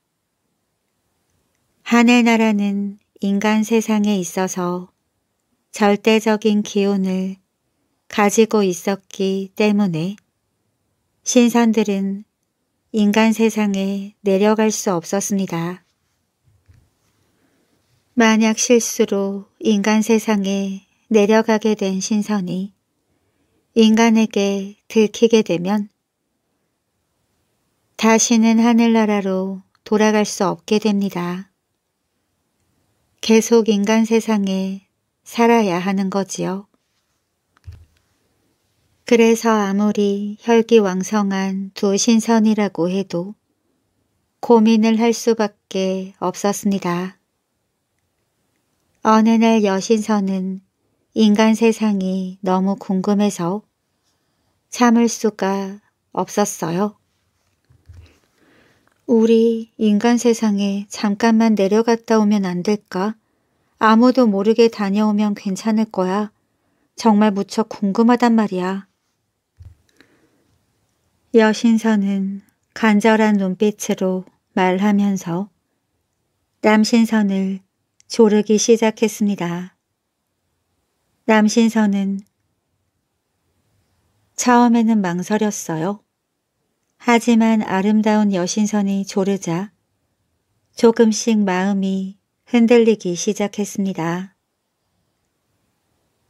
하늘나라는 인간 세상에 있어서 절대적인 기운을 가지고 있었기 때문에 신선들은 인간 세상에 내려갈 수 없었습니다. 만약 실수로 인간 세상에 내려가게 된 신선이 인간에게 들키게 되면 다시는 하늘나라로 돌아갈 수 없게 됩니다. 계속 인간 세상에 살아야 하는 거지요. 그래서 아무리 혈기왕성한 두 신선이라고 해도 고민을 할 수밖에 없었습니다. 어느 날 여신선은 인간 세상이 너무 궁금해서 참을 수가 없었어요. 우리 인간 세상에 잠깐만 내려갔다 오면 안 될까? 아무도 모르게 다녀오면 괜찮을 거야. 정말 무척 궁금하단 말이야. 여신선은 간절한 눈빛으로 말하면서 남신선을 조르기 시작했습니다. 남신선은 처음에는 망설였어요. 하지만 아름다운 여신선이 조르자 조금씩 마음이 흔들리기 시작했습니다.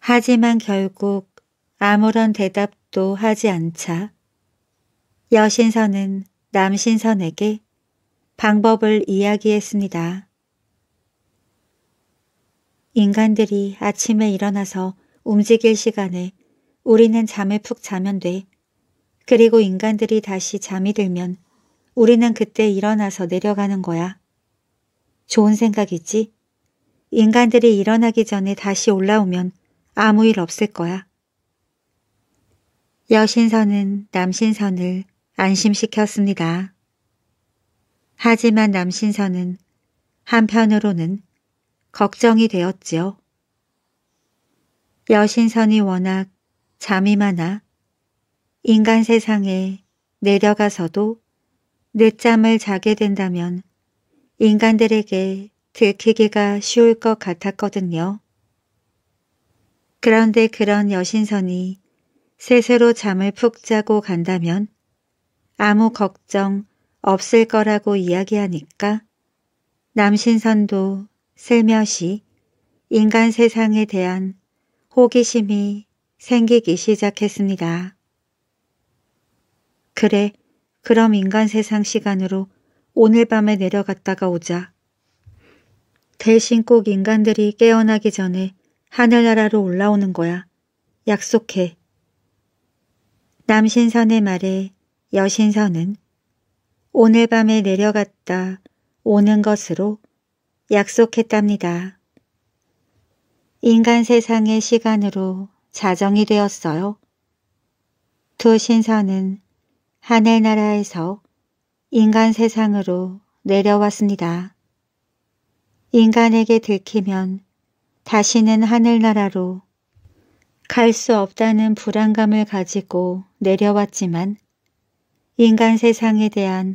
하지만 결국 아무런 대답도 하지 않자 여신선은 남신선에게 방법을 이야기했습니다. 인간들이 아침에 일어나서 움직일 시간에 우리는 잠에 푹 자면 돼. 그리고 인간들이 다시 잠이 들면 우리는 그때 일어나서 내려가는 거야. 좋은 생각이지? 인간들이 일어나기 전에 다시 올라오면 아무 일 없을 거야. 여신선은 남신선을 안심시켰습니다. 하지만 남신선은 한편으로는 걱정이 되었지요. 여신선이 워낙 잠이 많아 인간 세상에 내려가서도 늦잠을 자게 된다면 인간들에게 들키기가 쉬울 것 같았거든요. 그런데 그런 여신선이 스스로 잠을 푹 자고 간다면 아무 걱정 없을 거라고 이야기하니까 남신선도 슬며시 인간 세상에 대한 호기심이 생기기 시작했습니다. 그래, 그럼 인간 세상 시간으로 오늘 밤에 내려갔다가 오자. 대신 꼭 인간들이 깨어나기 전에 하늘나라로 올라오는 거야. 약속해. 남신선의 말에 여신선은 오늘 밤에 내려갔다 오는 것으로 약속했답니다. 인간 세상의 시간으로 자정이 되었어요. 두 신선은 하늘나라에서 인간 세상으로 내려왔습니다. 인간에게 들키면 다시는 하늘나라로 갈 수 없다는 불안감을 가지고 내려왔지만 인간 세상에 대한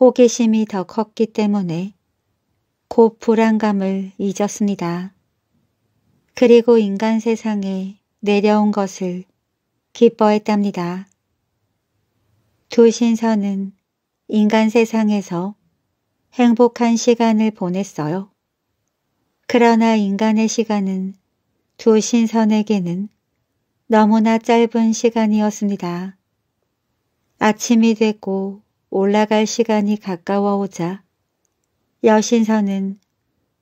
호기심이 더 컸기 때문에 곧 불안감을 잊었습니다. 그리고 인간 세상에 내려온 것을 기뻐했답니다. 두 신선은 인간 세상에서 행복한 시간을 보냈어요. 그러나 인간의 시간은 두 신선에게는 너무나 짧은 시간이었습니다. 아침이 되고 올라갈 시간이 가까워 오자 여신선은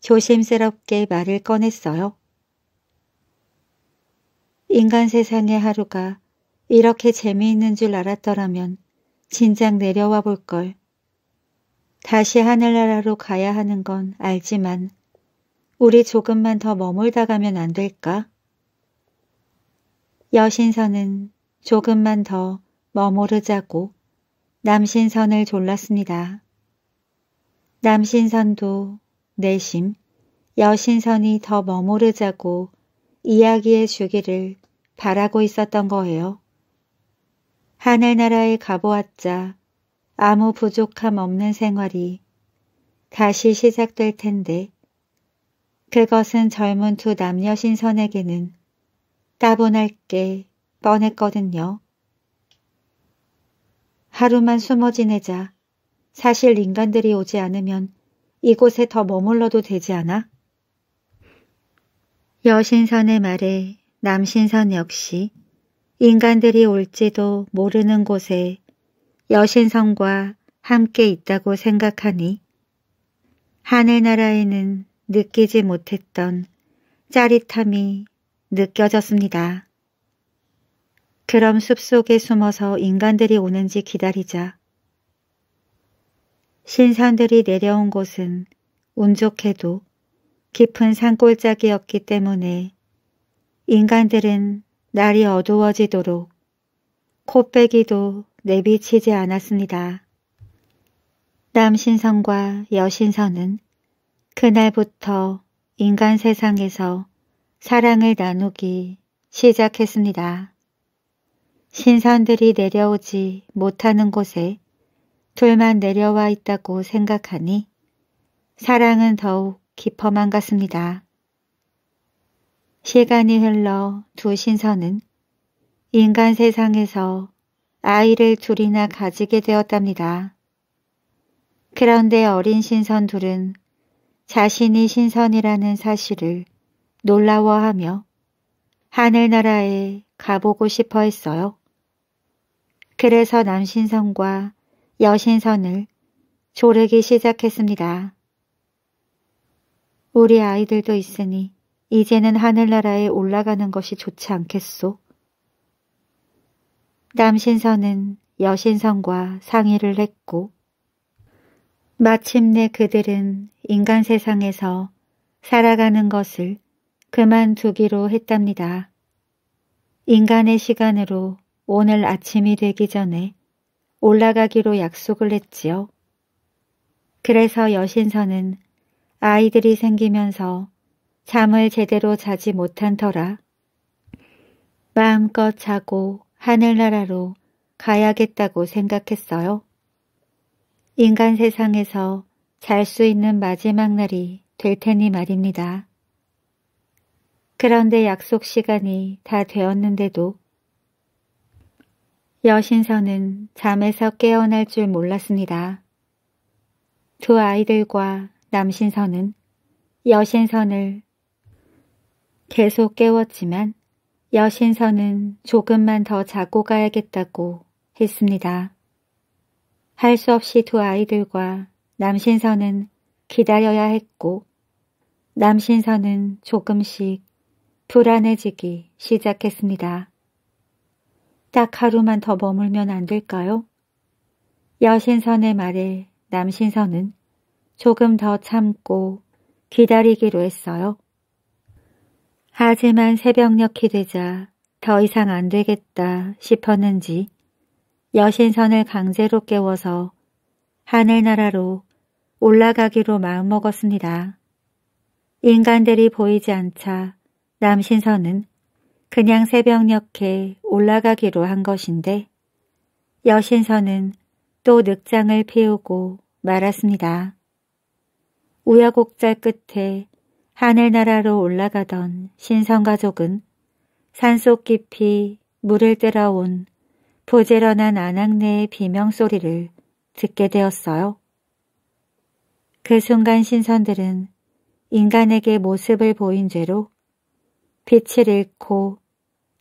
조심스럽게 말을 꺼냈어요. 인간 세상의 하루가 이렇게 재미있는 줄 알았더라면 진작 내려와 볼 걸. 다시 하늘나라로 가야 하는 건 알지만 우리 조금만 더 머물다 가면 안 될까? 여신선은 조금만 더 머무르자고 남신선을 졸랐습니다. 남신선도 내심 여신선이 더 머무르자고 이야기해 주기를 바라고 있었던 거예요. 하늘나라에 가보았자 아무 부족함 없는 생활이 다시 시작될 텐데 그것은 젊은 두 남녀 신선에게는 따분할 게 뻔했거든요. 하루만 숨어 지내자. 사실 인간들이 오지 않으면 이곳에 더 머물러도 되지 않아? 여신선의 말에 남신선 역시 인간들이 올지도 모르는 곳에 여신선과 함께 있다고 생각하니 하늘나라에는 느끼지 못했던 짜릿함이 느껴졌습니다. 그럼 숲속에 숨어서 인간들이 오는지 기다리자. 신선들이 내려온 곳은 운 좋게도 깊은 산골짜기였기 때문에 인간들은 날이 어두워지도록 코빼기도 내비치지 않았습니다. 남신선과 여신선은 그날부터 인간 세상에서 사랑을 나누기 시작했습니다. 신선들이 내려오지 못하는 곳에 둘만 내려와 있다고 생각하니 사랑은 더욱 깊어만 갔습니다. 시간이 흘러 두 신선은 인간 세상에서 아이를 둘이나 가지게 되었답니다. 그런데 어린 신선 둘은 자신이 신선이라는 사실을 놀라워하며 하늘나라에 가보고 싶어 했어요. 그래서 남신선과 여신선을 조르기 시작했습니다. 우리 아이들도 있으니 이제는 하늘나라에 올라가는 것이 좋지 않겠소? 남신선은 여신선과 상의를 했고 마침내 그들은 인간 세상에서 살아가는 것을 그만두기로 했답니다. 인간의 시간으로 오늘 아침이 되기 전에 올라가기로 약속을 했지요. 그래서 여신선은 아이들이 생기면서 잠을 제대로 자지 못한 터라 마음껏 자고 하늘나라로 가야겠다고 생각했어요. 인간 세상에서 잘 수 있는 마지막 날이 될 테니 말입니다. 그런데 약속 시간이 다 되었는데도 여신선은 잠에서 깨어날 줄 몰랐습니다. 두 아이들과 남신선은 여신선을 계속 깨웠지만 여신선은 조금만 더 자고 가야겠다고 했습니다. 할 수 없이 두 아이들과 남신선은 기다려야 했고 남신선은 조금씩 불안해지기 시작했습니다. 딱 하루만 더 머물면 안 될까요? 여신선의 말에 남신선은 조금 더 참고 기다리기로 했어요. 하지만 새벽녘이 되자 더 이상 안 되겠다 싶었는지 여신선을 강제로 깨워서 하늘나라로 올라가기로 마음먹었습니다. 인간들이 보이지 않자 남신선은 그냥 새벽녘에 올라가기로 한 것인데 여신선은 또 늑장을 피우고 말았습니다. 우여곡절 끝에 하늘나라로 올라가던 신선가족은 산속 깊이 물을 뜨러온 부지런한 안악내의 비명소리를 듣게 되었어요. 그 순간 신선들은 인간에게 모습을 보인 죄로 빛을 잃고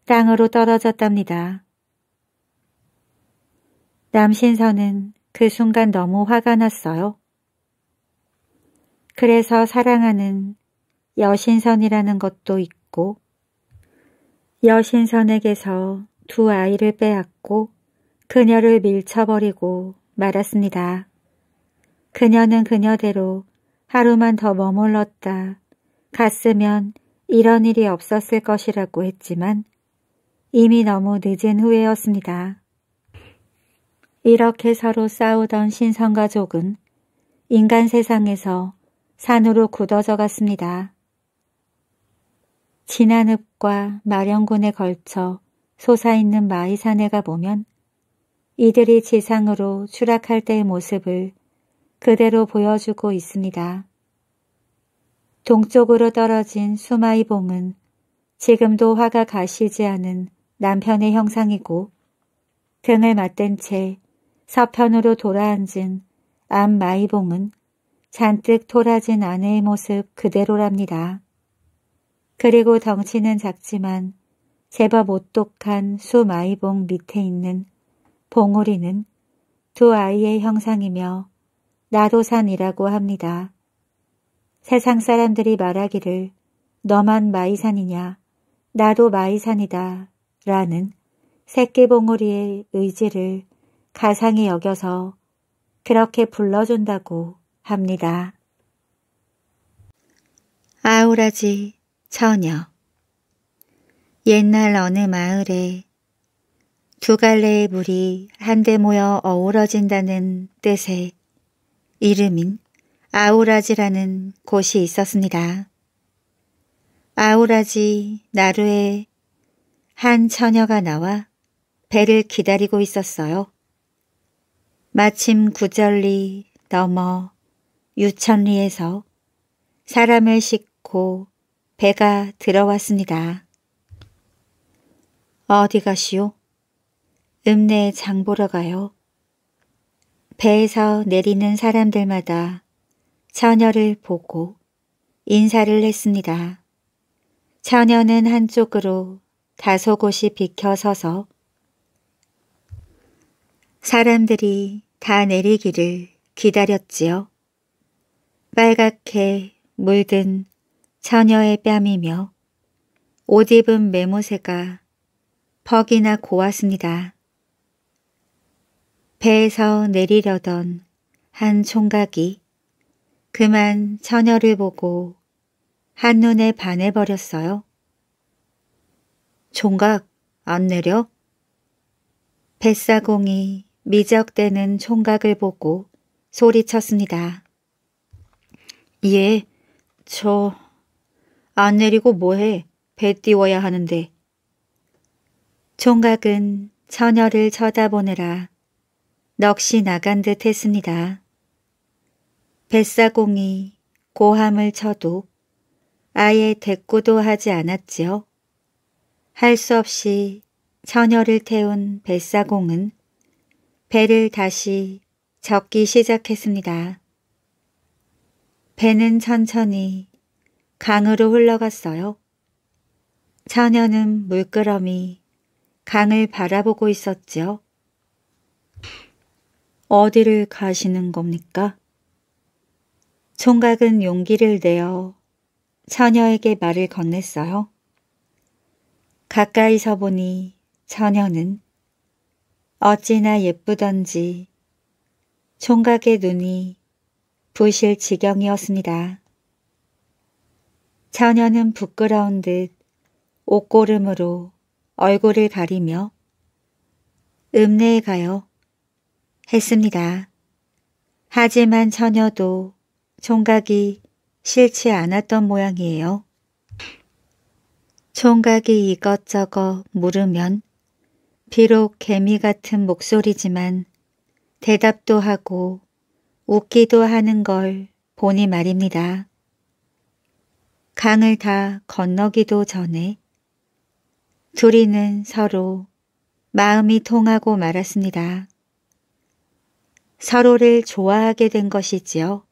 땅으로 떨어졌답니다. 남신선은 그 순간 너무 화가 났어요. 그래서 사랑하는 여신선이라는 것도 있고 여신선에게서 두 아이를 빼앗고 그녀를 밀쳐버리고 말았습니다. 그녀는 그녀대로 하루만 더 머물렀다 갔으면 이런 일이 없었을 것이라고 했지만 이미 너무 늦은 후에였습니다. 이렇게 서로 싸우던 신성 가족은 인간 세상에서 산으로 굳어져 갔습니다. 진한 읍과 마령군에 걸쳐 솟아있는 마이산에 가보면 이들이 지상으로 추락할 때의 모습을 그대로 보여주고 있습니다. 동쪽으로 떨어진 수마이봉은 지금도 화가 가시지 않은 남편의 형상이고 등을 맞댄 채 서편으로 돌아앉은 암 마이봉은 잔뜩 토라진 아내의 모습 그대로랍니다. 그리고 덩치는 작지만 제법 오똑한 수 마이봉 밑에 있는 봉우리는 두 아이의 형상이며 나도산이라고 합니다. 세상 사람들이 말하기를 너만 마이산이냐 나도 마이산이다 라는 새끼봉우리의 의지를 가상히 여겨서 그렇게 불러준다고 합니다. 아우라지 처녀 옛날 어느 마을에 두 갈래의 물이 한데 모여 어우러진다는 뜻의 이름인 아우라지라는 곳이 있었습니다. 아우라지 나루의 한 처녀가 나와 배를 기다리고 있었어요. 마침 구절리 넘어 유천리에서 사람을 싣고 배가 들어왔습니다. 어디 가시오? 읍내 장 보러 가요. 배에서 내리는 사람들마다 처녀를 보고 인사를 했습니다. 처녀는 한쪽으로 다소곳이 비켜서서 사람들이 다 내리기를 기다렸지요. 빨갛게 물든 처녀의 뺨이며 옷 입은 메모새가 퍽이나 고왔습니다. 배에서 내리려던 한 총각이 그만 처녀를 보고 한눈에 반해버렸어요. 총각 안 내려? 뱃사공이 미적대는 총각을 보고 소리쳤습니다. 예, 저... 안 내리고 뭐해? 배 띄워야 하는데. 총각은 처녀를 쳐다보느라 넋이 나간 듯 했습니다. 뱃사공이 고함을 쳐도 아예 대꾸도 하지 않았지요. 할수 없이 처녀를 태운 뱃사공은 배를 다시 적기 시작했습니다. 배는 천천히 강으로 흘러갔어요. 처녀는 물끄러미 강을 바라보고 있었지요. 어디를 가시는 겁니까? 총각은 용기를 내어 처녀에게 말을 건넸어요. 가까이서 보니 처녀는 어찌나 예쁘던지 총각의 눈이 부실 지경이었습니다. 처녀는 부끄러운 듯 옷고름으로 얼굴을 가리며 읍내에 가요 했습니다. 하지만 처녀도 총각이 싫지 않았던 모양이에요. 총각이 이것저것 물으면 비록 개미 같은 목소리지만 대답도 하고 웃기도 하는 걸 보니 말입니다. 강을 다 건너기도 전에 둘이는 서로 마음이 통하고 말았습니다. 서로를 좋아하게 된 것이지요.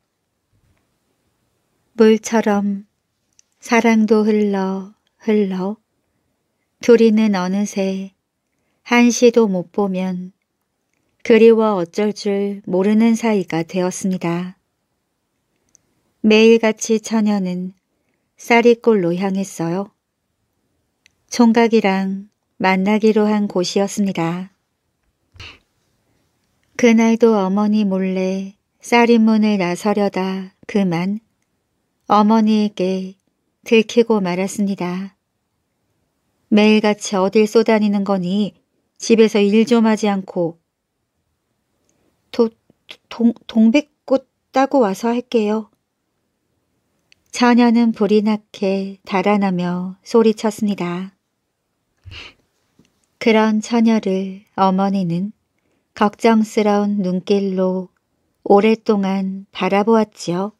물처럼 사랑도 흘러 흘러 둘이는 어느새 한시도 못 보면 그리워 어쩔 줄 모르는 사이가 되었습니다. 매일같이 처녀는 쌀이꼴로 향했어요. 총각이랑 만나기로 한 곳이었습니다. 그날도 어머니 몰래 쌀이문을 나서려다 그만 어머니에게 들키고 말았습니다. 매일같이 어딜 쏘다니는 거니 집에서 일 좀 하지 않고 도, 동, 동백꽃 따고 와서 할게요. 처녀는 불이 나게 달아나며 소리쳤습니다. 그런 처녀를 어머니는 걱정스러운 눈길로 오랫동안 바라보았지요.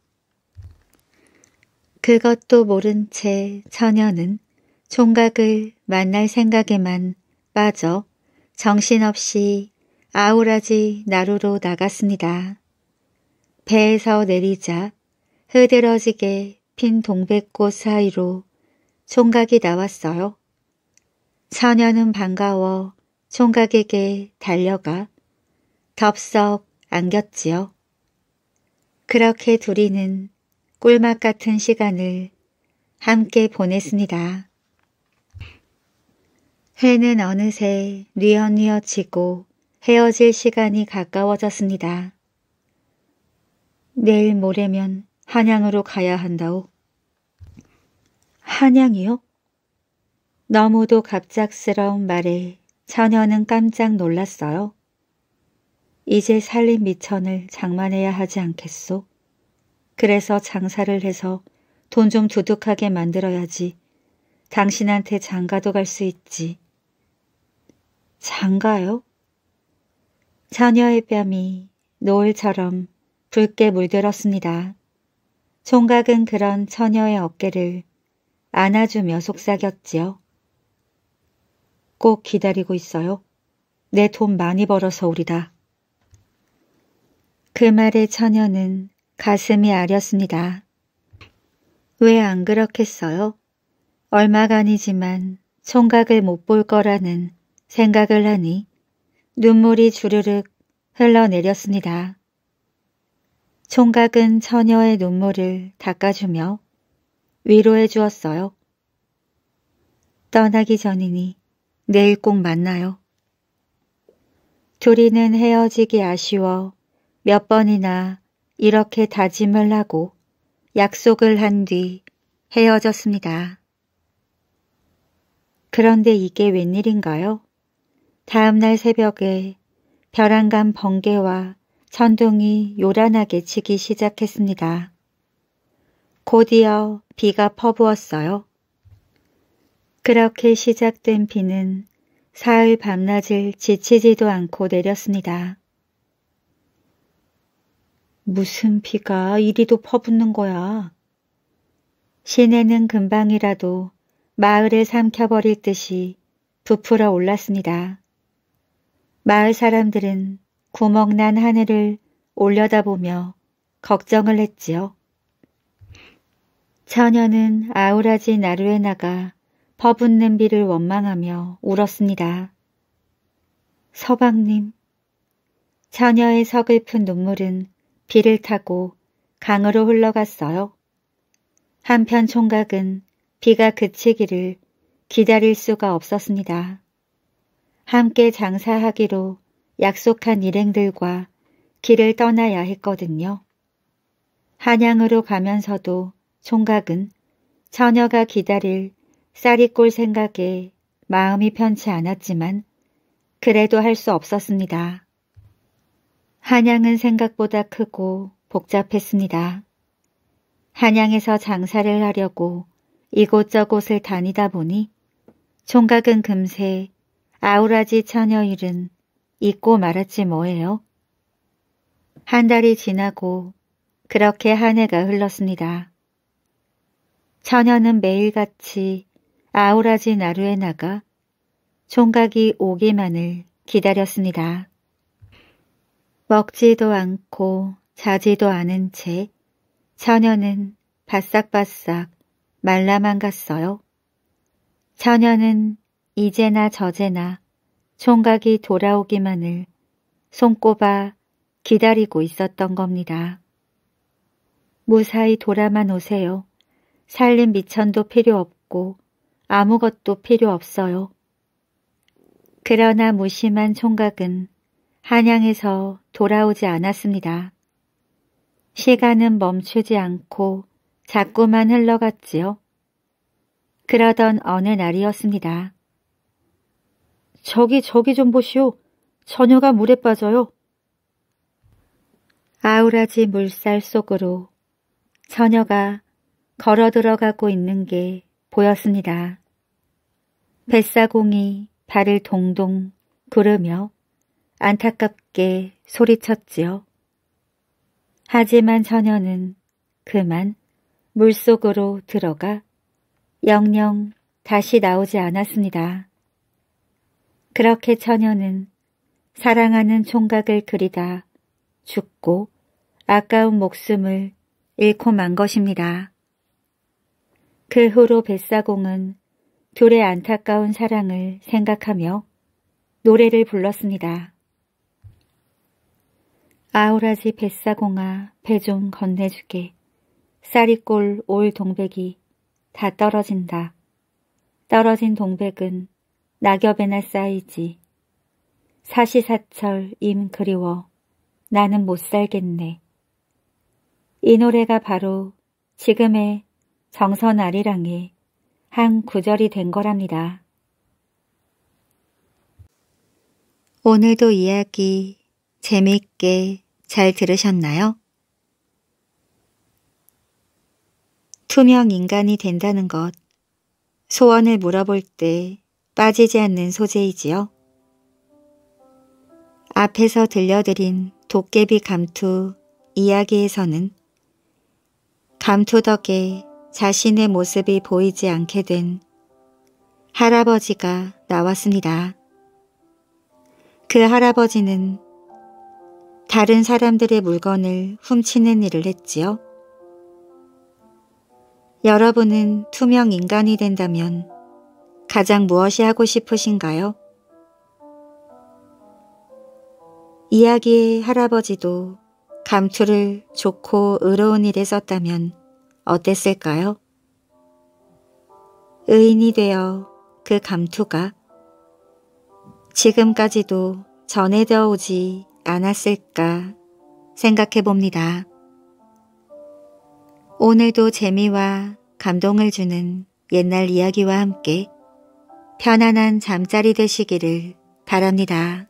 그것도 모른 채 처녀는 총각을 만날 생각에만 빠져 정신없이 아우라지 나루로 나갔습니다. 배에서 내리자 흐드러지게 핀 동백꽃 사이로 총각이 나왔어요. 처녀는 반가워 총각에게 달려가 덥석 안겼지요. 그렇게 둘이는 꿀맛 같은 시간을 함께 보냈습니다. 해는 어느새 뉘엿뉘엿지고 헤어질 시간이 가까워졌습니다. 내일 모레면 한양으로 가야 한다오. 한양이요? 너무도 갑작스러운 말에 처녀는 깜짝 놀랐어요. 이제 살림 미천을 장만해야 하지 않겠소? 그래서 장사를 해서 돈 좀 두둑하게 만들어야지. 당신한테 장가도 갈 수 있지. 장가요? 처녀의 뺨이 노을처럼 붉게 물들었습니다. 총각은 그런 처녀의 어깨를 안아주며 속삭였지요. 꼭 기다리고 있어요. 내 돈 많이 벌어서 우리다그 말에 처녀는 가슴이 아렸습니다. 왜 안 그렇겠어요? 얼마간이지만 총각을 못 볼 거라는 생각을 하니 눈물이 주르륵 흘러내렸습니다. 총각은 처녀의 눈물을 닦아주며 위로해 주었어요. 떠나기 전이니 내일 꼭 만나요. 둘이는 헤어지기 아쉬워 몇 번이나 이렇게 다짐을 하고 약속을 한 뒤 헤어졌습니다. 그런데 이게 웬일인가요? 다음날 새벽에 벼랑간 번개와 천둥이 요란하게 치기 시작했습니다. 곧이어 비가 퍼부었어요. 그렇게 시작된 비는 사흘 밤낮을 지치지도 않고 내렸습니다. 무슨 비가 이리도 퍼붓는 거야. 시내는 금방이라도 마을을 삼켜버릴 듯이 부풀어 올랐습니다. 마을 사람들은 구멍난 하늘을 올려다보며 걱정을 했지요. 처녀는 아우라지 나루에 나가 퍼붓는 비를 원망하며 울었습니다. 서방님, 처녀의 서글픈 눈물은 비를 타고 강으로 흘러갔어요. 한편 총각은 비가 그치기를 기다릴 수가 없었습니다. 함께 장사하기로 약속한 일행들과 길을 떠나야 했거든요. 한양으로 가면서도 총각은 처녀가 기다릴 쌀이 꼴 생각에 마음이 편치 않았지만 그래도 할 수 없었습니다. 한양은 생각보다 크고 복잡했습니다. 한양에서 장사를 하려고 이곳저곳을 다니다 보니 총각은 금세 아우라지 처녀 일은 잊고 말았지 뭐예요. 한 달이 지나고 그렇게 한 해가 흘렀습니다. 처녀는 매일같이 아우라지 나루에 나가 총각이 오기만을 기다렸습니다. 먹지도 않고 자지도 않은 채 처녀는 바싹바싹 말라만 갔어요. 처녀는 이제나 저제나 총각이 돌아오기만을 손꼽아 기다리고 있었던 겁니다. 무사히 돌아만 오세요. 살림 미천도 필요 없고 아무것도 필요 없어요. 그러나 무심한 총각은 한양에서 돌아오지 않았습니다. 시간은 멈추지 않고 자꾸만 흘러갔지요. 그러던 어느 날이었습니다. 저기 저기 좀 보시오. 처녀가 물에 빠져요. 아우라지 물살 속으로 처녀가 걸어 들어가고 있는 게 보였습니다. 뱃사공이 발을 동동 구르며 안타깝게 소리쳤지요. 하지만 처녀는 그만 물속으로 들어가 영영 다시 나오지 않았습니다. 그렇게 처녀는 사랑하는 총각을 그리다 죽고 아까운 목숨을 잃고 만 것입니다. 그 후로 뱃사공은 둘의 안타까운 사랑을 생각하며 노래를 불렀습니다. 아우라지 뱃사공아 배 좀 건네주게. 쌀이꼴 올 동백이 다 떨어진다. 떨어진 동백은 낙엽에나 쌓이지. 사시사철 임 그리워 나는 못 살겠네. 이 노래가 바로 지금의 정선 아리랑의 한 구절이 된 거랍니다. 오늘도 이야기 재밌게 잘 들으셨나요? 투명 인간이 된다는 것, 소원을 물어볼 때 빠지지 않는 소재이지요. 앞에서 들려드린 도깨비 감투 이야기에서는 감투 덕에 자신의 모습이 보이지 않게 된 할아버지가 나왔습니다. 그 할아버지는 다른 사람들의 물건을 훔치는 일을 했지요. 여러분은 투명 인간이 된다면 가장 무엇이 하고 싶으신가요? 이야기의 할아버지도 감투를 좋고 의로운 일에 썼다면 어땠을까요? 의인이 되어 그 감투가 지금까지도 전해져 오지 않았을까 생각해 봅니다. 오늘도 재미와 감동을 주는 옛날 이야기와 함께 편안한 잠자리 되시기를 바랍니다.